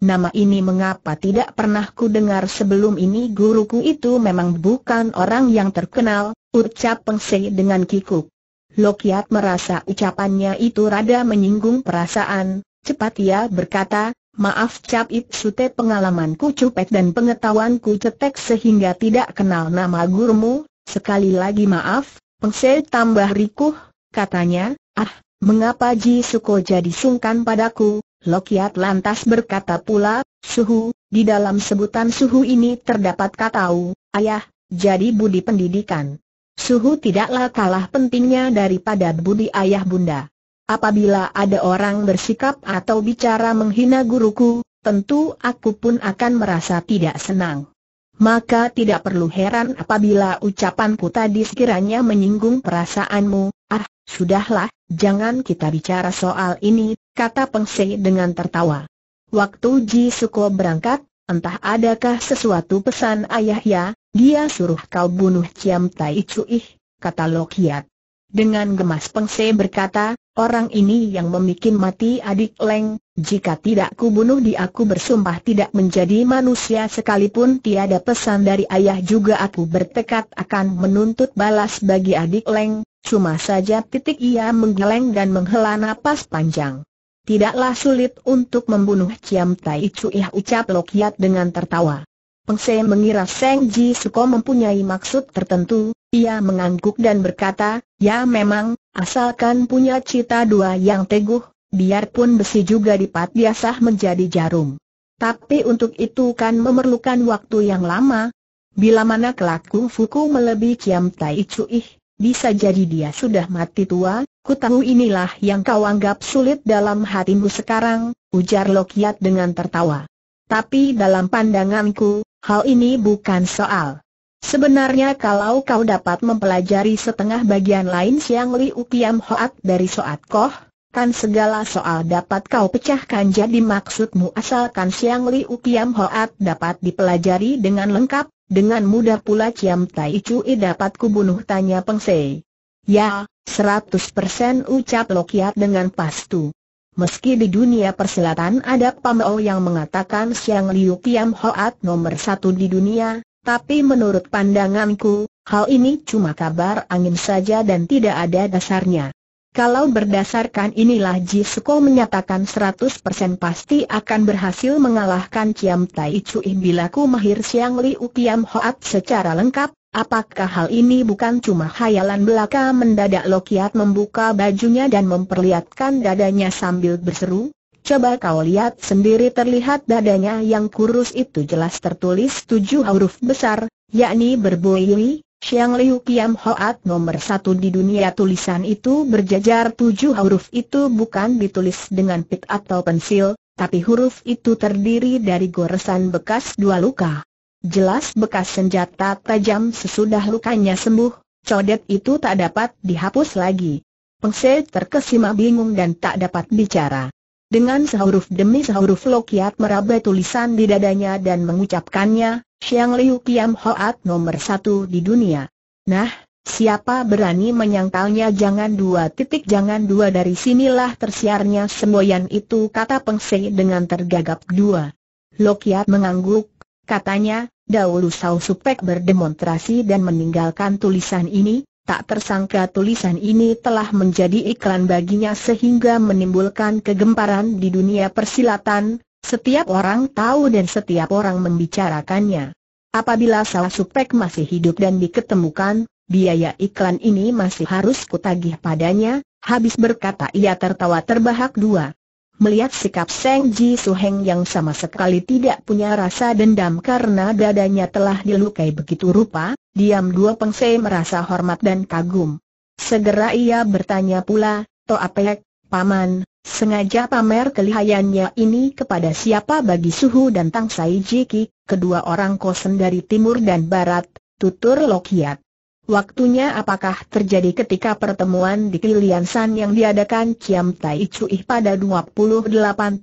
Nama ini mengapa tidak pernah ku dengar sebelum ini guruku itu memang bukan orang yang terkenal, ucap Peng dengan kikuk. Lokiat merasa ucapannya itu rada menyinggung perasaan, cepat ia berkata, maaf Cap It Sute pengalamanku cupet dan pengetahuanku cetek sehingga tidak kenal nama gurumu, sekali lagi maaf, Peng tambah rikuh, katanya, ah, mengapa Ji Suko jadi sungkan padaku, Lokiat lantas berkata pula, Suhu, di dalam sebutan suhu ini terdapat kata ayah, jadi budi pendidikan. Suhu tidaklah kalah pentingnya daripada budi ayah bunda. Apabila ada orang bersikap atau bicara menghina guruku, tentu aku pun akan merasa tidak senang. Maka tidak perlu heran apabila ucapanku tadi sekiranya menyinggung perasaanmu, ah, sudahlah, Jangan kita bicara soal ini, kata Peng Sei dengan tertawa. Waktu Ji Suko berangkat, entah adakah sesuatu pesan ayah ya, dia suruh kau bunuh Ciam Tai Cui, kata Lokiat. Dengan gemas Pengse berkata, orang ini yang memikin mati adik Leng, jika tidak ku bunuh dia aku bersumpah tidak menjadi manusia sekalipun tiada pesan dari ayah juga aku bertekad akan menuntut balas bagi adik Leng, cuma saja titik ia menggeleng dan menghela napas panjang. Tidaklah sulit untuk membunuh Ciam Tai Chu ucap Lokiat dengan tertawa. Peng Se mengira Seng Ji Suko mempunyai maksud tertentu, ia mengangguk dan berkata, ya memang, asalkan punya cita dua yang teguh, biarpun besi juga dipat diasah menjadi jarum. Tapi untuk itu kan memerlukan waktu yang lama. Bila mana kelak Fuku melebihi Kiam Tai Ih, bisa jadi dia sudah mati tua, ku tahu inilah yang kau anggap sulit dalam hatimu sekarang, ujar Lokiat dengan tertawa. Tapi dalam pandanganku, Hal ini bukan soal. Sebenarnya kalau kau dapat mempelajari setengah bagian lain Siang li Hoat dari Soat Koh, kan segala soal dapat kau pecahkan jadi maksudmu asalkan Siang li Hoat dapat dipelajari dengan lengkap, dengan mudah pula Ciam Tai Cui dapat kubunuh tanya pengsei. Ya, 100% ucap Lokiat dengan pastu. Meski di dunia perselatan ada pameo yang mengatakan Siang Liu Kiam Hoat nomor satu di dunia, tapi menurut pandanganku, hal ini cuma kabar angin saja dan tidak ada dasarnya. Kalau berdasarkan inilah Suko menyatakan 100% pasti akan berhasil mengalahkan Ciam Tai Cui bila ku mahir Siang Liu Kiam Hoat secara lengkap, Apakah hal ini bukan cuma khayalan belaka mendadak Lokiat membuka bajunya dan memperlihatkan dadanya sambil berseru? Coba kau lihat sendiri terlihat dadanya yang kurus itu jelas tertulis tujuh huruf besar, yakni berbuiwi, Xiang Liu Kiam Hoat nomor satu di dunia tulisan itu berjajar tujuh huruf itu bukan ditulis dengan pit atau pensil, tapi huruf itu terdiri dari goresan bekas dua luka. Jelas bekas senjata tajam sesudah lukanya sembuh, codet itu tak dapat dihapus lagi. Pengse terkesima bingung dan tak dapat bicara. Dengan sehuruf demi sehuruf Lokiat meraba tulisan di dadanya dan mengucapkannya, Xiang Liu Kiam Hoat nomor satu di dunia. Nah, siapa berani menyangkalnya jangan dua titik jangan dua dari sinilah tersiarnya semboyan itu kata Pengse dengan tergagap dua. Lokiat mengangguk, Katanya, dahulu Saul Supek berdemonstrasi dan meninggalkan tulisan ini, tak tersangka tulisan ini telah menjadi iklan baginya sehingga menimbulkan kegemparan di dunia persilatan, setiap orang tahu dan setiap orang membicarakannya. Apabila Saul Supek masih hidup dan diketemukan, biaya iklan ini masih harus kutagih padanya, habis berkata ia tertawa terbahak dua. Melihat sikap Seng Ji Suheng yang sama sekali tidak punya rasa dendam karena dadanya telah dilukai begitu rupa, diam dua pengsei merasa hormat dan kagum. Segera ia bertanya pula, Toapek, ya, Paman, sengaja pamer kelihayannya ini kepada siapa bagi Suhu dan Tang Sai Jiki, kedua orang kosen dari timur dan barat, tutur Lokiat. Waktunya apakah terjadi ketika pertemuan di Kiliansan yang diadakan Ciam Tai Cui pada 28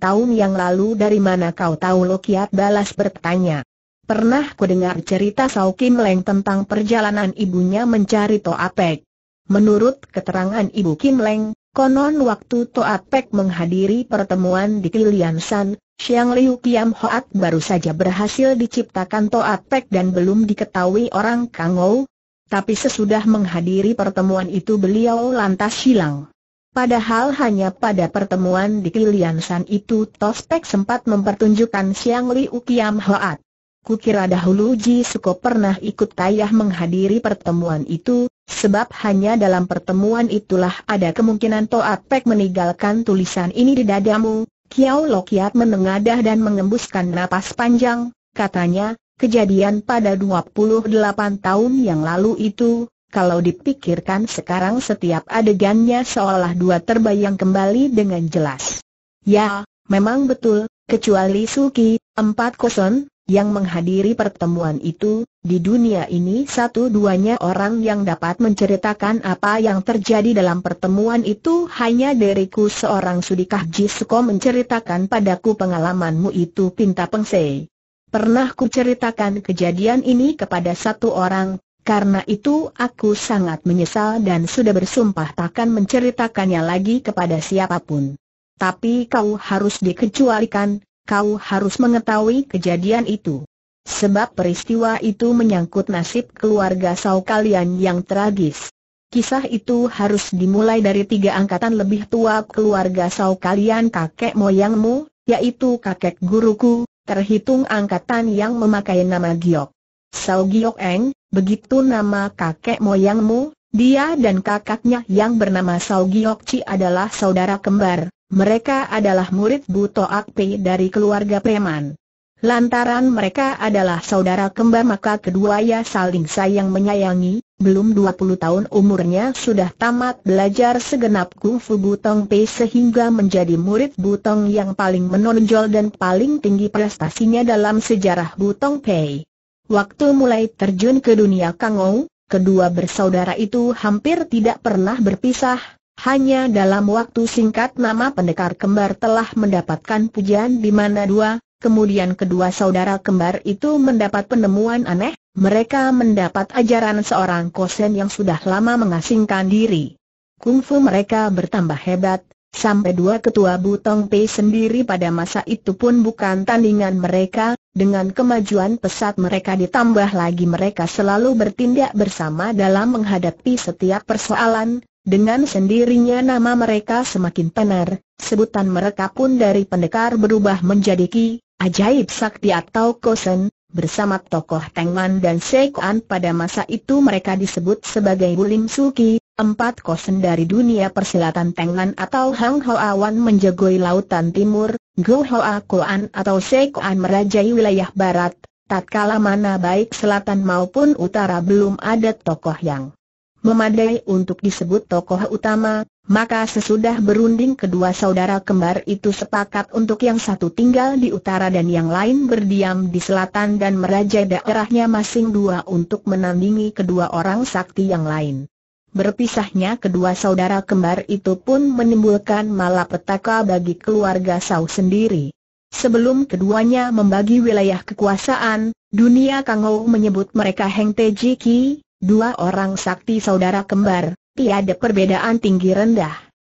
tahun yang lalu dari mana kau tahu Lokiat Kiat balas bertanya. Pernah ku dengar cerita Sao Kim Leng tentang perjalanan ibunya mencari Toapek. Menurut keterangan ibu Kim Leng, konon waktu Toapek menghadiri pertemuan di Kiliansan, Xiang Liu Kiam Hoat baru saja berhasil diciptakan Toapek dan belum diketahui orang Kangou, tapi sesudah menghadiri pertemuan itu beliau lantas hilang. Padahal hanya pada pertemuan di Kiliansan itu Tospek sempat mempertunjukkan Siang Li Ukiam Hoat. Kukira dahulu Ji Suko pernah ikut tayah menghadiri pertemuan itu, sebab hanya dalam pertemuan itulah ada kemungkinan Toapek meninggalkan tulisan ini di dadamu. Kiao Lokiat menengadah dan mengembuskan napas panjang, katanya, Kejadian pada 28 tahun yang lalu itu, kalau dipikirkan sekarang setiap adegannya seolah dua terbayang kembali dengan jelas. Ya, memang betul, kecuali Suki, 40, yang menghadiri pertemuan itu, di dunia ini satu-duanya orang yang dapat menceritakan apa yang terjadi dalam pertemuan itu hanya diriku seorang sudikah Jisuko menceritakan padaku pengalamanmu itu pinta pengsei. Pernah kuceritakan kejadian ini kepada satu orang, karena itu aku sangat menyesal dan sudah bersumpah takkan menceritakannya lagi kepada siapapun. Tapi kau harus dikecualikan, kau harus mengetahui kejadian itu. Sebab peristiwa itu menyangkut nasib keluarga Sau kalian yang tragis. Kisah itu harus dimulai dari tiga angkatan lebih tua keluarga Sau kalian kakek moyangmu, yaitu kakek guruku, terhitung angkatan yang memakai nama Giok. Sau Giok Eng, begitu nama kakek moyangmu, dia dan kakaknya yang bernama Sau Giok Chi adalah saudara kembar, mereka adalah murid Buto Akpe dari keluarga Preman. Lantaran mereka adalah saudara kembar maka kedua keduanya saling sayang menyayangi, belum 20 tahun umurnya sudah tamat belajar segenap kungfu Butong Pei sehingga menjadi murid Butong yang paling menonjol dan paling tinggi prestasinya dalam sejarah Butong Pei. Waktu mulai terjun ke dunia Kangou, kedua bersaudara itu hampir tidak pernah berpisah, hanya dalam waktu singkat nama pendekar kembar telah mendapatkan pujian di mana dua Kemudian kedua saudara kembar itu mendapat penemuan aneh, mereka mendapat ajaran seorang kosen yang sudah lama mengasingkan diri. Kungfu mereka bertambah hebat, sampai dua ketua Butong Pei sendiri pada masa itu pun bukan tandingan mereka, dengan kemajuan pesat mereka ditambah lagi mereka selalu bertindak bersama dalam menghadapi setiap persoalan, dengan sendirinya nama mereka semakin tenar, sebutan mereka pun dari pendekar berubah menjadi ki, ajaib sakti atau kosen, bersama tokoh Tengman dan Sekuan pada masa itu mereka disebut sebagai Bulim Suki, empat kosen dari dunia persilatan Tengman atau Hang Hoawan menjagoi lautan timur, Go Hoa Kuan atau Sekuan merajai wilayah barat, tatkala mana baik selatan maupun utara belum ada tokoh yang memadai untuk disebut tokoh utama, maka sesudah berunding kedua saudara kembar itu sepakat untuk yang satu tinggal di utara dan yang lain berdiam di selatan dan meraja daerahnya masing dua untuk menandingi kedua orang sakti yang lain. Berpisahnya kedua saudara kembar itu pun menimbulkan malapetaka bagi keluarga Sau sendiri. Sebelum keduanya membagi wilayah kekuasaan, dunia Kangou menyebut mereka Heng Teji Ki, dua orang sakti saudara kembar, tiada perbedaan tinggi rendah.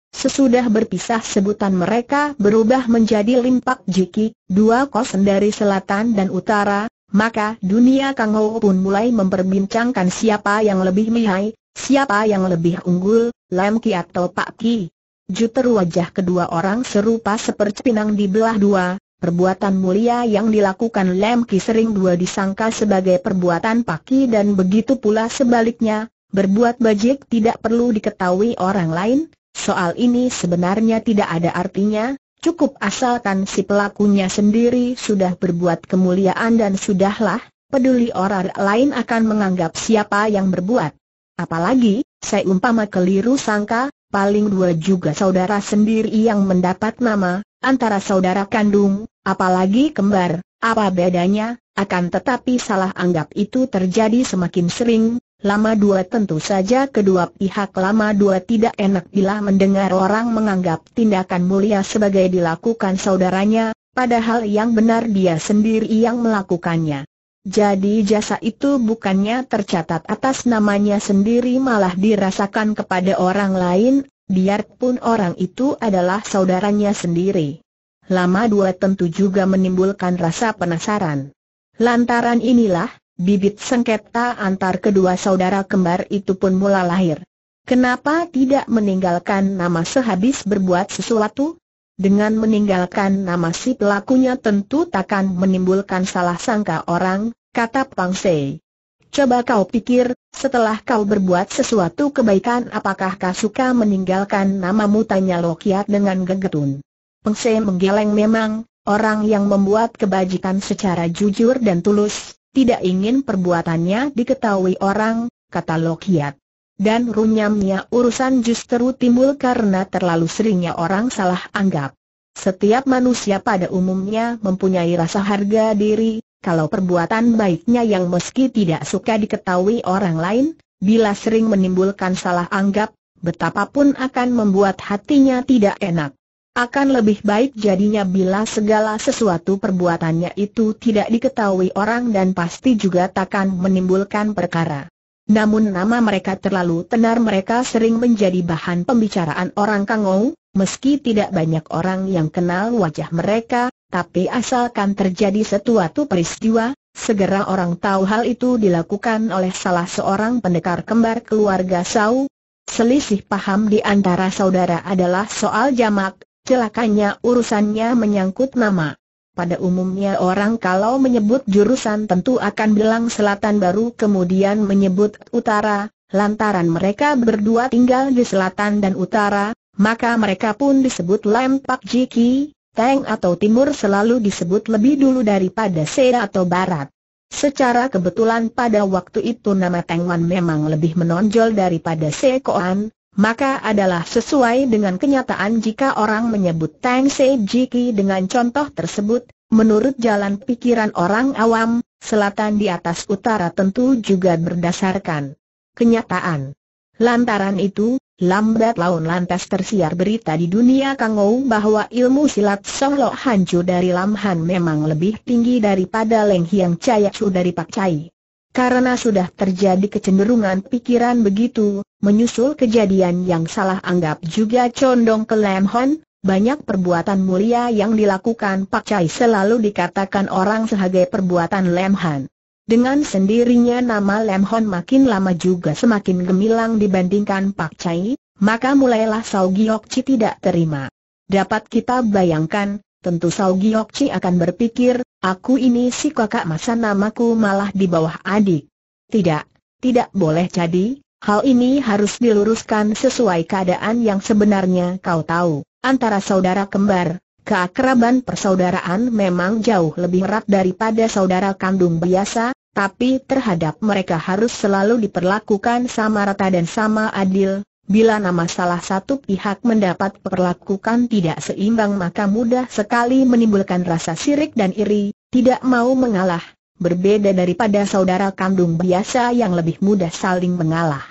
Sesudah berpisah sebutan mereka berubah menjadi limpak jiki, dua kosen dari selatan dan utara, maka dunia Kang Ho pun mulai memperbincangkan siapa yang lebih lihai, siapa yang lebih unggul, Lam Ki atau Pak Ki. Juter wajah kedua orang serupa seperti pinang di belah dua, Perbuatan mulia yang dilakukan Lem Ki sering dua disangka sebagai perbuatan paki dan begitu pula sebaliknya, berbuat bajik tidak perlu diketahui orang lain, soal ini sebenarnya tidak ada artinya, cukup asalkan si pelakunya sendiri sudah berbuat kemuliaan dan sudahlah, peduli orang lain akan menganggap siapa yang berbuat. Apalagi, saya umpama keliru sangka, paling dua juga saudara sendiri yang mendapat nama, antara saudara kandung, apalagi kembar, apa bedanya, akan tetapi salah anggap itu terjadi semakin sering, lama dua tentu saja kedua pihak lama dua tidak enak bila mendengar orang menganggap tindakan mulia sebagai dilakukan saudaranya, padahal yang benar dia sendiri yang melakukannya. Jadi jasa itu bukannya tercatat atas namanya sendiri malah dirasakan kepada orang lain, biarpun orang itu adalah saudaranya sendiri. Lama dua tentu juga menimbulkan rasa penasaran. Lantaran inilah, bibit sengketa antar kedua saudara kembar itu pun mula lahir. Kenapa tidak meninggalkan nama sehabis berbuat sesuatu? Dengan meninggalkan nama si pelakunya tentu takkan menimbulkan salah sangka orang, kata Pang Se. Coba kau pikir, setelah kau berbuat sesuatu kebaikan apakah kau suka meninggalkan namamu tanya Lokiat dengan gegetun. Pang Se menggeleng memang, orang yang membuat kebajikan secara jujur dan tulus, tidak ingin perbuatannya diketahui orang, kata Lokiat dan runyamnya urusan justru timbul karena terlalu seringnya orang salah anggap. Setiap manusia pada umumnya mempunyai rasa harga diri, kalau perbuatan baiknya yang meski tidak suka diketahui orang lain, bila sering menimbulkan salah anggap, betapapun akan membuat hatinya tidak enak. Akan lebih baik jadinya bila segala sesuatu perbuatannya itu tidak diketahui orang dan pasti juga takkan menimbulkan perkara. Namun nama mereka terlalu tenar mereka sering menjadi bahan pembicaraan orang Kangou, meski tidak banyak orang yang kenal wajah mereka, tapi asalkan terjadi sesuatu peristiwa, segera orang tahu hal itu dilakukan oleh salah seorang pendekar kembar keluarga Sau. Selisih paham di antara saudara adalah soal jamak, celakanya urusannya menyangkut nama. Pada umumnya orang kalau menyebut jurusan tentu akan bilang selatan baru kemudian menyebut utara, lantaran mereka berdua tinggal di selatan dan utara, maka mereka pun disebut Lempak Jiki, Teng atau Timur selalu disebut lebih dulu daripada Seda atau Barat. Secara kebetulan pada waktu itu nama Tengwan memang lebih menonjol daripada Sekoan, maka adalah sesuai dengan kenyataan jika orang menyebut Tang Se Jiki dengan contoh tersebut, menurut jalan pikiran orang awam, selatan di atas utara tentu juga berdasarkan kenyataan. Lantaran itu, lambat laun lantas tersiar berita di dunia Kangou bahwa ilmu silat Solo Hanju dari Lamhan memang lebih tinggi daripada Leng Hiang Chaya Chu dari Pak Chai. Karena sudah terjadi kecenderungan pikiran begitu, menyusul kejadian yang salah anggap juga condong ke Lam banyak perbuatan mulia yang dilakukan Pak Chai selalu dikatakan orang sebagai perbuatan Lam Dengan sendirinya nama Lam makin lama juga semakin gemilang dibandingkan Pak Chai, maka mulailah Sao Giokci tidak terima. Dapat kita bayangkan, tentu Sao Giokci akan berpikir, Aku ini si kakak masa namaku malah di bawah adik. Tidak, tidak boleh jadi, hal ini harus diluruskan sesuai keadaan yang sebenarnya kau tahu. Antara saudara kembar, keakraban persaudaraan memang jauh lebih erat daripada saudara kandung biasa, tapi terhadap mereka harus selalu diperlakukan sama rata dan sama adil, Bila nama salah satu pihak mendapat perlakukan tidak seimbang maka mudah sekali menimbulkan rasa sirik dan iri, tidak mau mengalah, berbeda daripada saudara kandung biasa yang lebih mudah saling mengalah.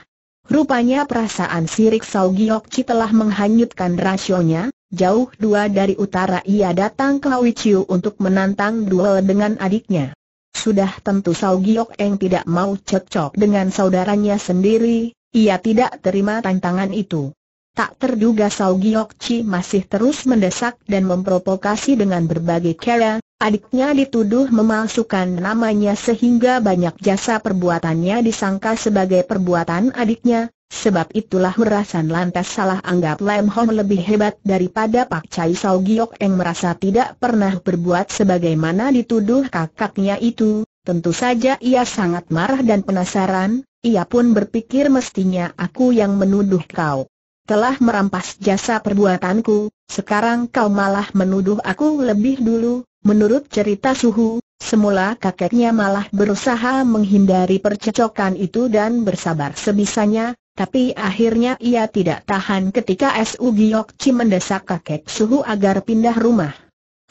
Rupanya perasaan sirik Sau telah menghanyutkan rasionya, jauh dua dari utara ia datang ke Hawiciu untuk menantang duel dengan adiknya. Sudah tentu Sao Giok Eng tidak mau cocok dengan saudaranya sendiri, ia tidak terima tantangan itu. Tak terduga Sao Giok Chi masih terus mendesak dan memprovokasi dengan berbagai cara, adiknya dituduh memalsukan namanya sehingga banyak jasa perbuatannya disangka sebagai perbuatan adiknya, sebab itulah merasan lantas salah anggap Lam Hong lebih hebat daripada Pak Chai Sao Giok yang merasa tidak pernah berbuat sebagaimana dituduh kakaknya itu, Tentu saja ia sangat marah dan penasaran, ia pun berpikir mestinya aku yang menuduh kau. Telah merampas jasa perbuatanku, sekarang kau malah menuduh aku lebih dulu, menurut cerita suhu, semula kakeknya malah berusaha menghindari percecokan itu dan bersabar sebisanya, tapi akhirnya ia tidak tahan ketika Su Giokci mendesak kakek suhu agar pindah rumah.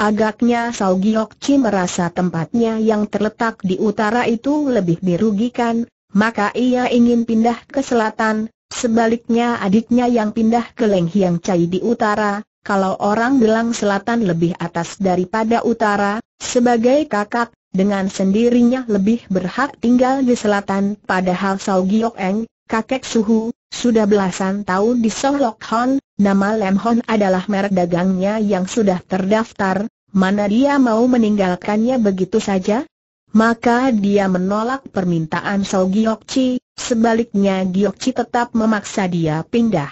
Agaknya Sao Giok Chi merasa tempatnya yang terletak di utara itu lebih dirugikan, maka ia ingin pindah ke selatan, sebaliknya adiknya yang pindah ke Leng Hiang Chai di utara, kalau orang bilang selatan lebih atas daripada utara, sebagai kakak, dengan sendirinya lebih berhak tinggal di selatan padahal Sao Giok Eng, kakek suhu, sudah belasan tahun di Solok Hon, nama Lem Hon adalah merek dagangnya yang sudah terdaftar, mana dia mau meninggalkannya begitu saja? Maka dia menolak permintaan Giok Chi, sebaliknya Chi tetap memaksa dia pindah.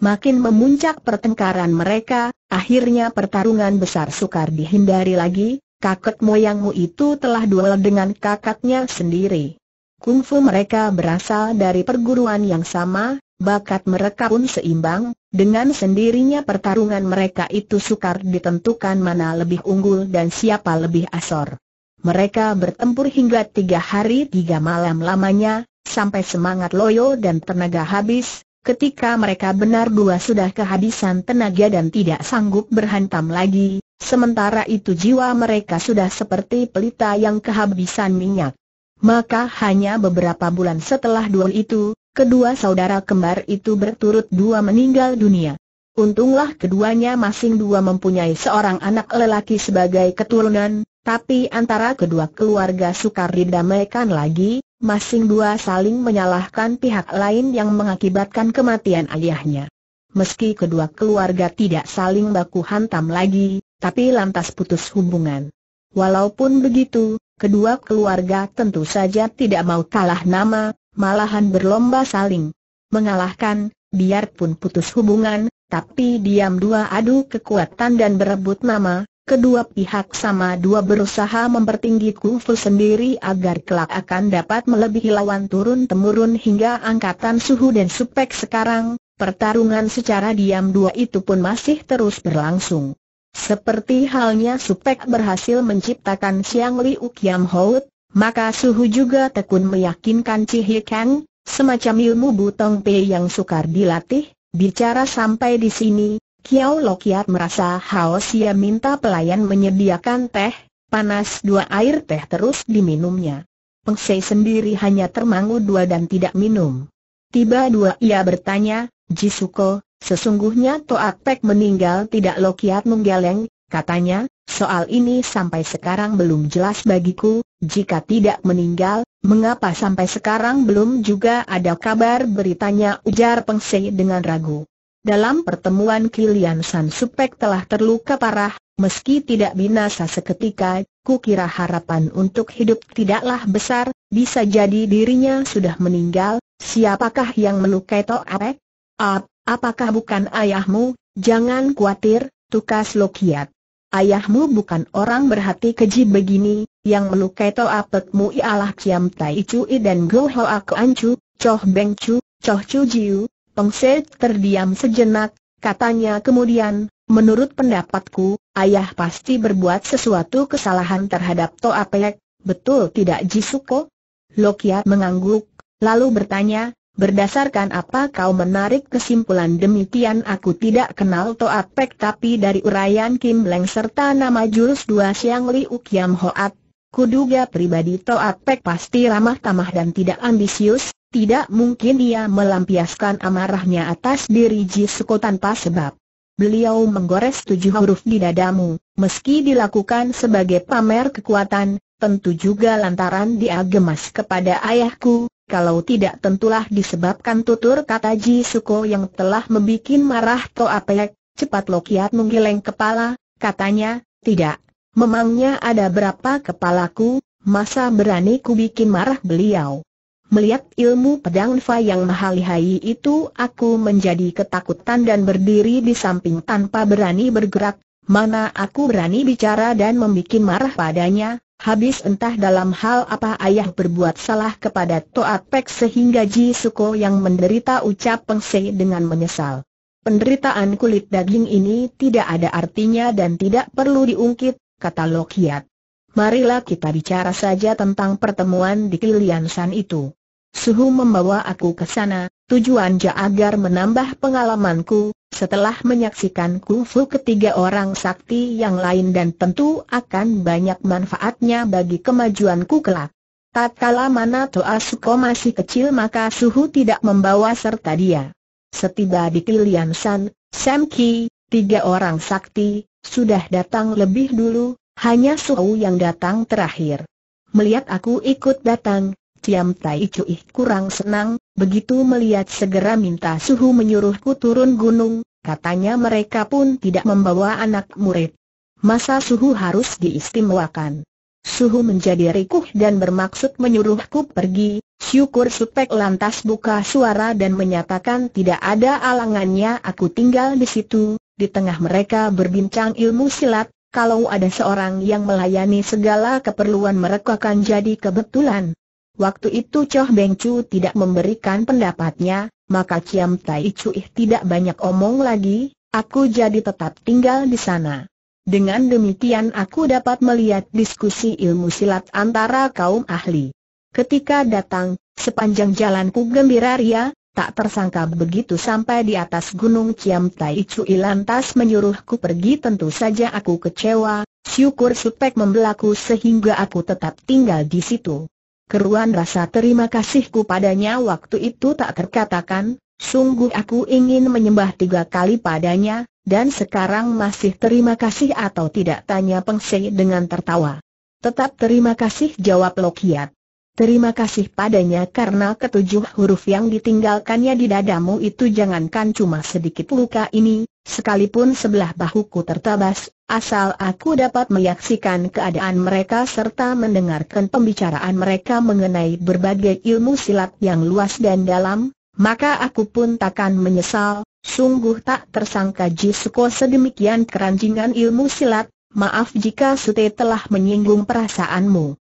Makin memuncak pertengkaran mereka, akhirnya pertarungan besar sukar dihindari lagi, kakek moyangmu itu telah duel dengan kakaknya sendiri kungfu mereka berasal dari perguruan yang sama, bakat mereka pun seimbang, dengan sendirinya pertarungan mereka itu sukar ditentukan mana lebih unggul dan siapa lebih asor. Mereka bertempur hingga tiga hari tiga malam lamanya, sampai semangat loyo dan tenaga habis, ketika mereka benar dua sudah kehabisan tenaga dan tidak sanggup berhantam lagi, sementara itu jiwa mereka sudah seperti pelita yang kehabisan minyak. Maka hanya beberapa bulan setelah duel itu, kedua saudara kembar itu berturut dua meninggal dunia. Untunglah keduanya masing dua mempunyai seorang anak lelaki sebagai keturunan, tapi antara kedua keluarga sukar didamaikan lagi, masing dua saling menyalahkan pihak lain yang mengakibatkan kematian ayahnya. Meski kedua keluarga tidak saling baku hantam lagi, tapi lantas putus hubungan. Walaupun begitu, Kedua keluarga tentu saja tidak mau kalah nama, malahan berlomba saling mengalahkan, biarpun putus hubungan, tapi diam dua adu kekuatan dan berebut nama, kedua pihak sama dua berusaha mempertinggi kufu sendiri agar kelak akan dapat melebihi lawan turun-temurun hingga angkatan suhu dan supek sekarang, pertarungan secara diam dua itu pun masih terus berlangsung. Seperti halnya Supek berhasil menciptakan Siang Liu Kiam Hout, maka Suhu juga tekun meyakinkan Chi Kang, semacam ilmu butong P yang sukar dilatih, bicara sampai di sini, Kiao Lokiat merasa haus ia minta pelayan menyediakan teh, panas dua air teh terus diminumnya. Pengsei sendiri hanya termangu dua dan tidak minum. Tiba dua ia bertanya, Jisuko, Sesungguhnya Toak Pek meninggal tidak Lokiat menggeleng, katanya, soal ini sampai sekarang belum jelas bagiku, jika tidak meninggal, mengapa sampai sekarang belum juga ada kabar beritanya ujar Peng Sei dengan ragu. Dalam pertemuan Kilian San Supek telah terluka parah, meski tidak binasa seketika, Ku kira harapan untuk hidup tidaklah besar, bisa jadi dirinya sudah meninggal, siapakah yang melukai Toak Pek? Ap, apakah bukan ayahmu? Jangan khawatir, tukas Lokiat. Ayahmu bukan orang berhati keji begini, yang melukai toapetmu ialah Kiam Tai Cui dan Go Hoa Kuan Chu, Choh Beng Chu, Choh Chu Jiu. Tong Se terdiam sejenak, katanya kemudian, menurut pendapatku, ayah pasti berbuat sesuatu kesalahan terhadap Toapek, betul tidak Jisuko? Lokiat mengangguk, lalu bertanya, Berdasarkan apa kau menarik kesimpulan demikian aku tidak kenal Toa Pek tapi dari uraian Kim Leng serta nama jurus dua siang Liu Kiam Hoat, kuduga pribadi Toa Pek pasti ramah tamah dan tidak ambisius, tidak mungkin dia melampiaskan amarahnya atas diri Ji Jisuko tanpa sebab. Beliau menggores tujuh huruf di dadamu, meski dilakukan sebagai pamer kekuatan, tentu juga lantaran dia gemas kepada ayahku, kalau tidak tentulah disebabkan tutur kata Ji Suko yang telah membuat marah Toa Apek, cepat Kiat menggeleng kepala, katanya, tidak, memangnya ada berapa kepalaku, masa berani ku bikin marah beliau. Melihat ilmu pedang Fa yang mahal hai itu aku menjadi ketakutan dan berdiri di samping tanpa berani bergerak, mana aku berani bicara dan membuat marah padanya, Habis entah dalam hal apa ayah berbuat salah kepada Toat Pek sehingga Ji Suko yang menderita ucap Peng dengan menyesal. Penderitaan kulit daging ini tidak ada artinya dan tidak perlu diungkit, kata Lokiat. Marilah kita bicara saja tentang pertemuan di Kiliansan itu. Suhu membawa aku ke sana, Tujuan ja agar menambah pengalamanku, setelah menyaksikan kungfu ketiga orang sakti yang lain dan tentu akan banyak manfaatnya bagi kemajuanku kelak. Tatkala mana Toa Suko masih kecil maka Suhu tidak membawa serta dia. Setiba di Kilian San, Sam Ki, tiga orang sakti, sudah datang lebih dulu, hanya Suhu yang datang terakhir. Melihat aku ikut datang, Ciam Tai Cui kurang senang, Begitu melihat segera minta suhu menyuruhku turun gunung, katanya mereka pun tidak membawa anak murid. Masa suhu harus diistimewakan. Suhu menjadi rikuh dan bermaksud menyuruhku pergi, syukur Supek lantas buka suara dan menyatakan tidak ada alangannya aku tinggal di situ, di tengah mereka berbincang ilmu silat, kalau ada seorang yang melayani segala keperluan mereka akan jadi kebetulan. Waktu itu Choh Beng Chu tidak memberikan pendapatnya, maka Ciam Tai Cui tidak banyak omong lagi, aku jadi tetap tinggal di sana. Dengan demikian aku dapat melihat diskusi ilmu silat antara kaum ahli. Ketika datang, sepanjang jalanku gembira ria, tak tersangka begitu sampai di atas gunung Ciam Tai Cui lantas menyuruhku pergi tentu saja aku kecewa, syukur Supek membelaku sehingga aku tetap tinggal di situ. Keruan rasa terima kasihku padanya waktu itu tak terkatakan, sungguh aku ingin menyembah tiga kali padanya, dan sekarang masih terima kasih atau tidak tanya Peng dengan tertawa. Tetap terima kasih jawab Lokiat. Terima kasih padanya karena ketujuh huruf yang ditinggalkannya di dadamu itu jangankan cuma sedikit luka ini, sekalipun sebelah bahuku tertabas, asal aku dapat menyaksikan keadaan mereka serta mendengarkan pembicaraan mereka mengenai berbagai ilmu silat yang luas dan dalam, maka aku pun takkan menyesal, sungguh tak tersangka Jisuko sedemikian keranjingan ilmu silat, maaf jika Sute telah menyinggung perasaanmu.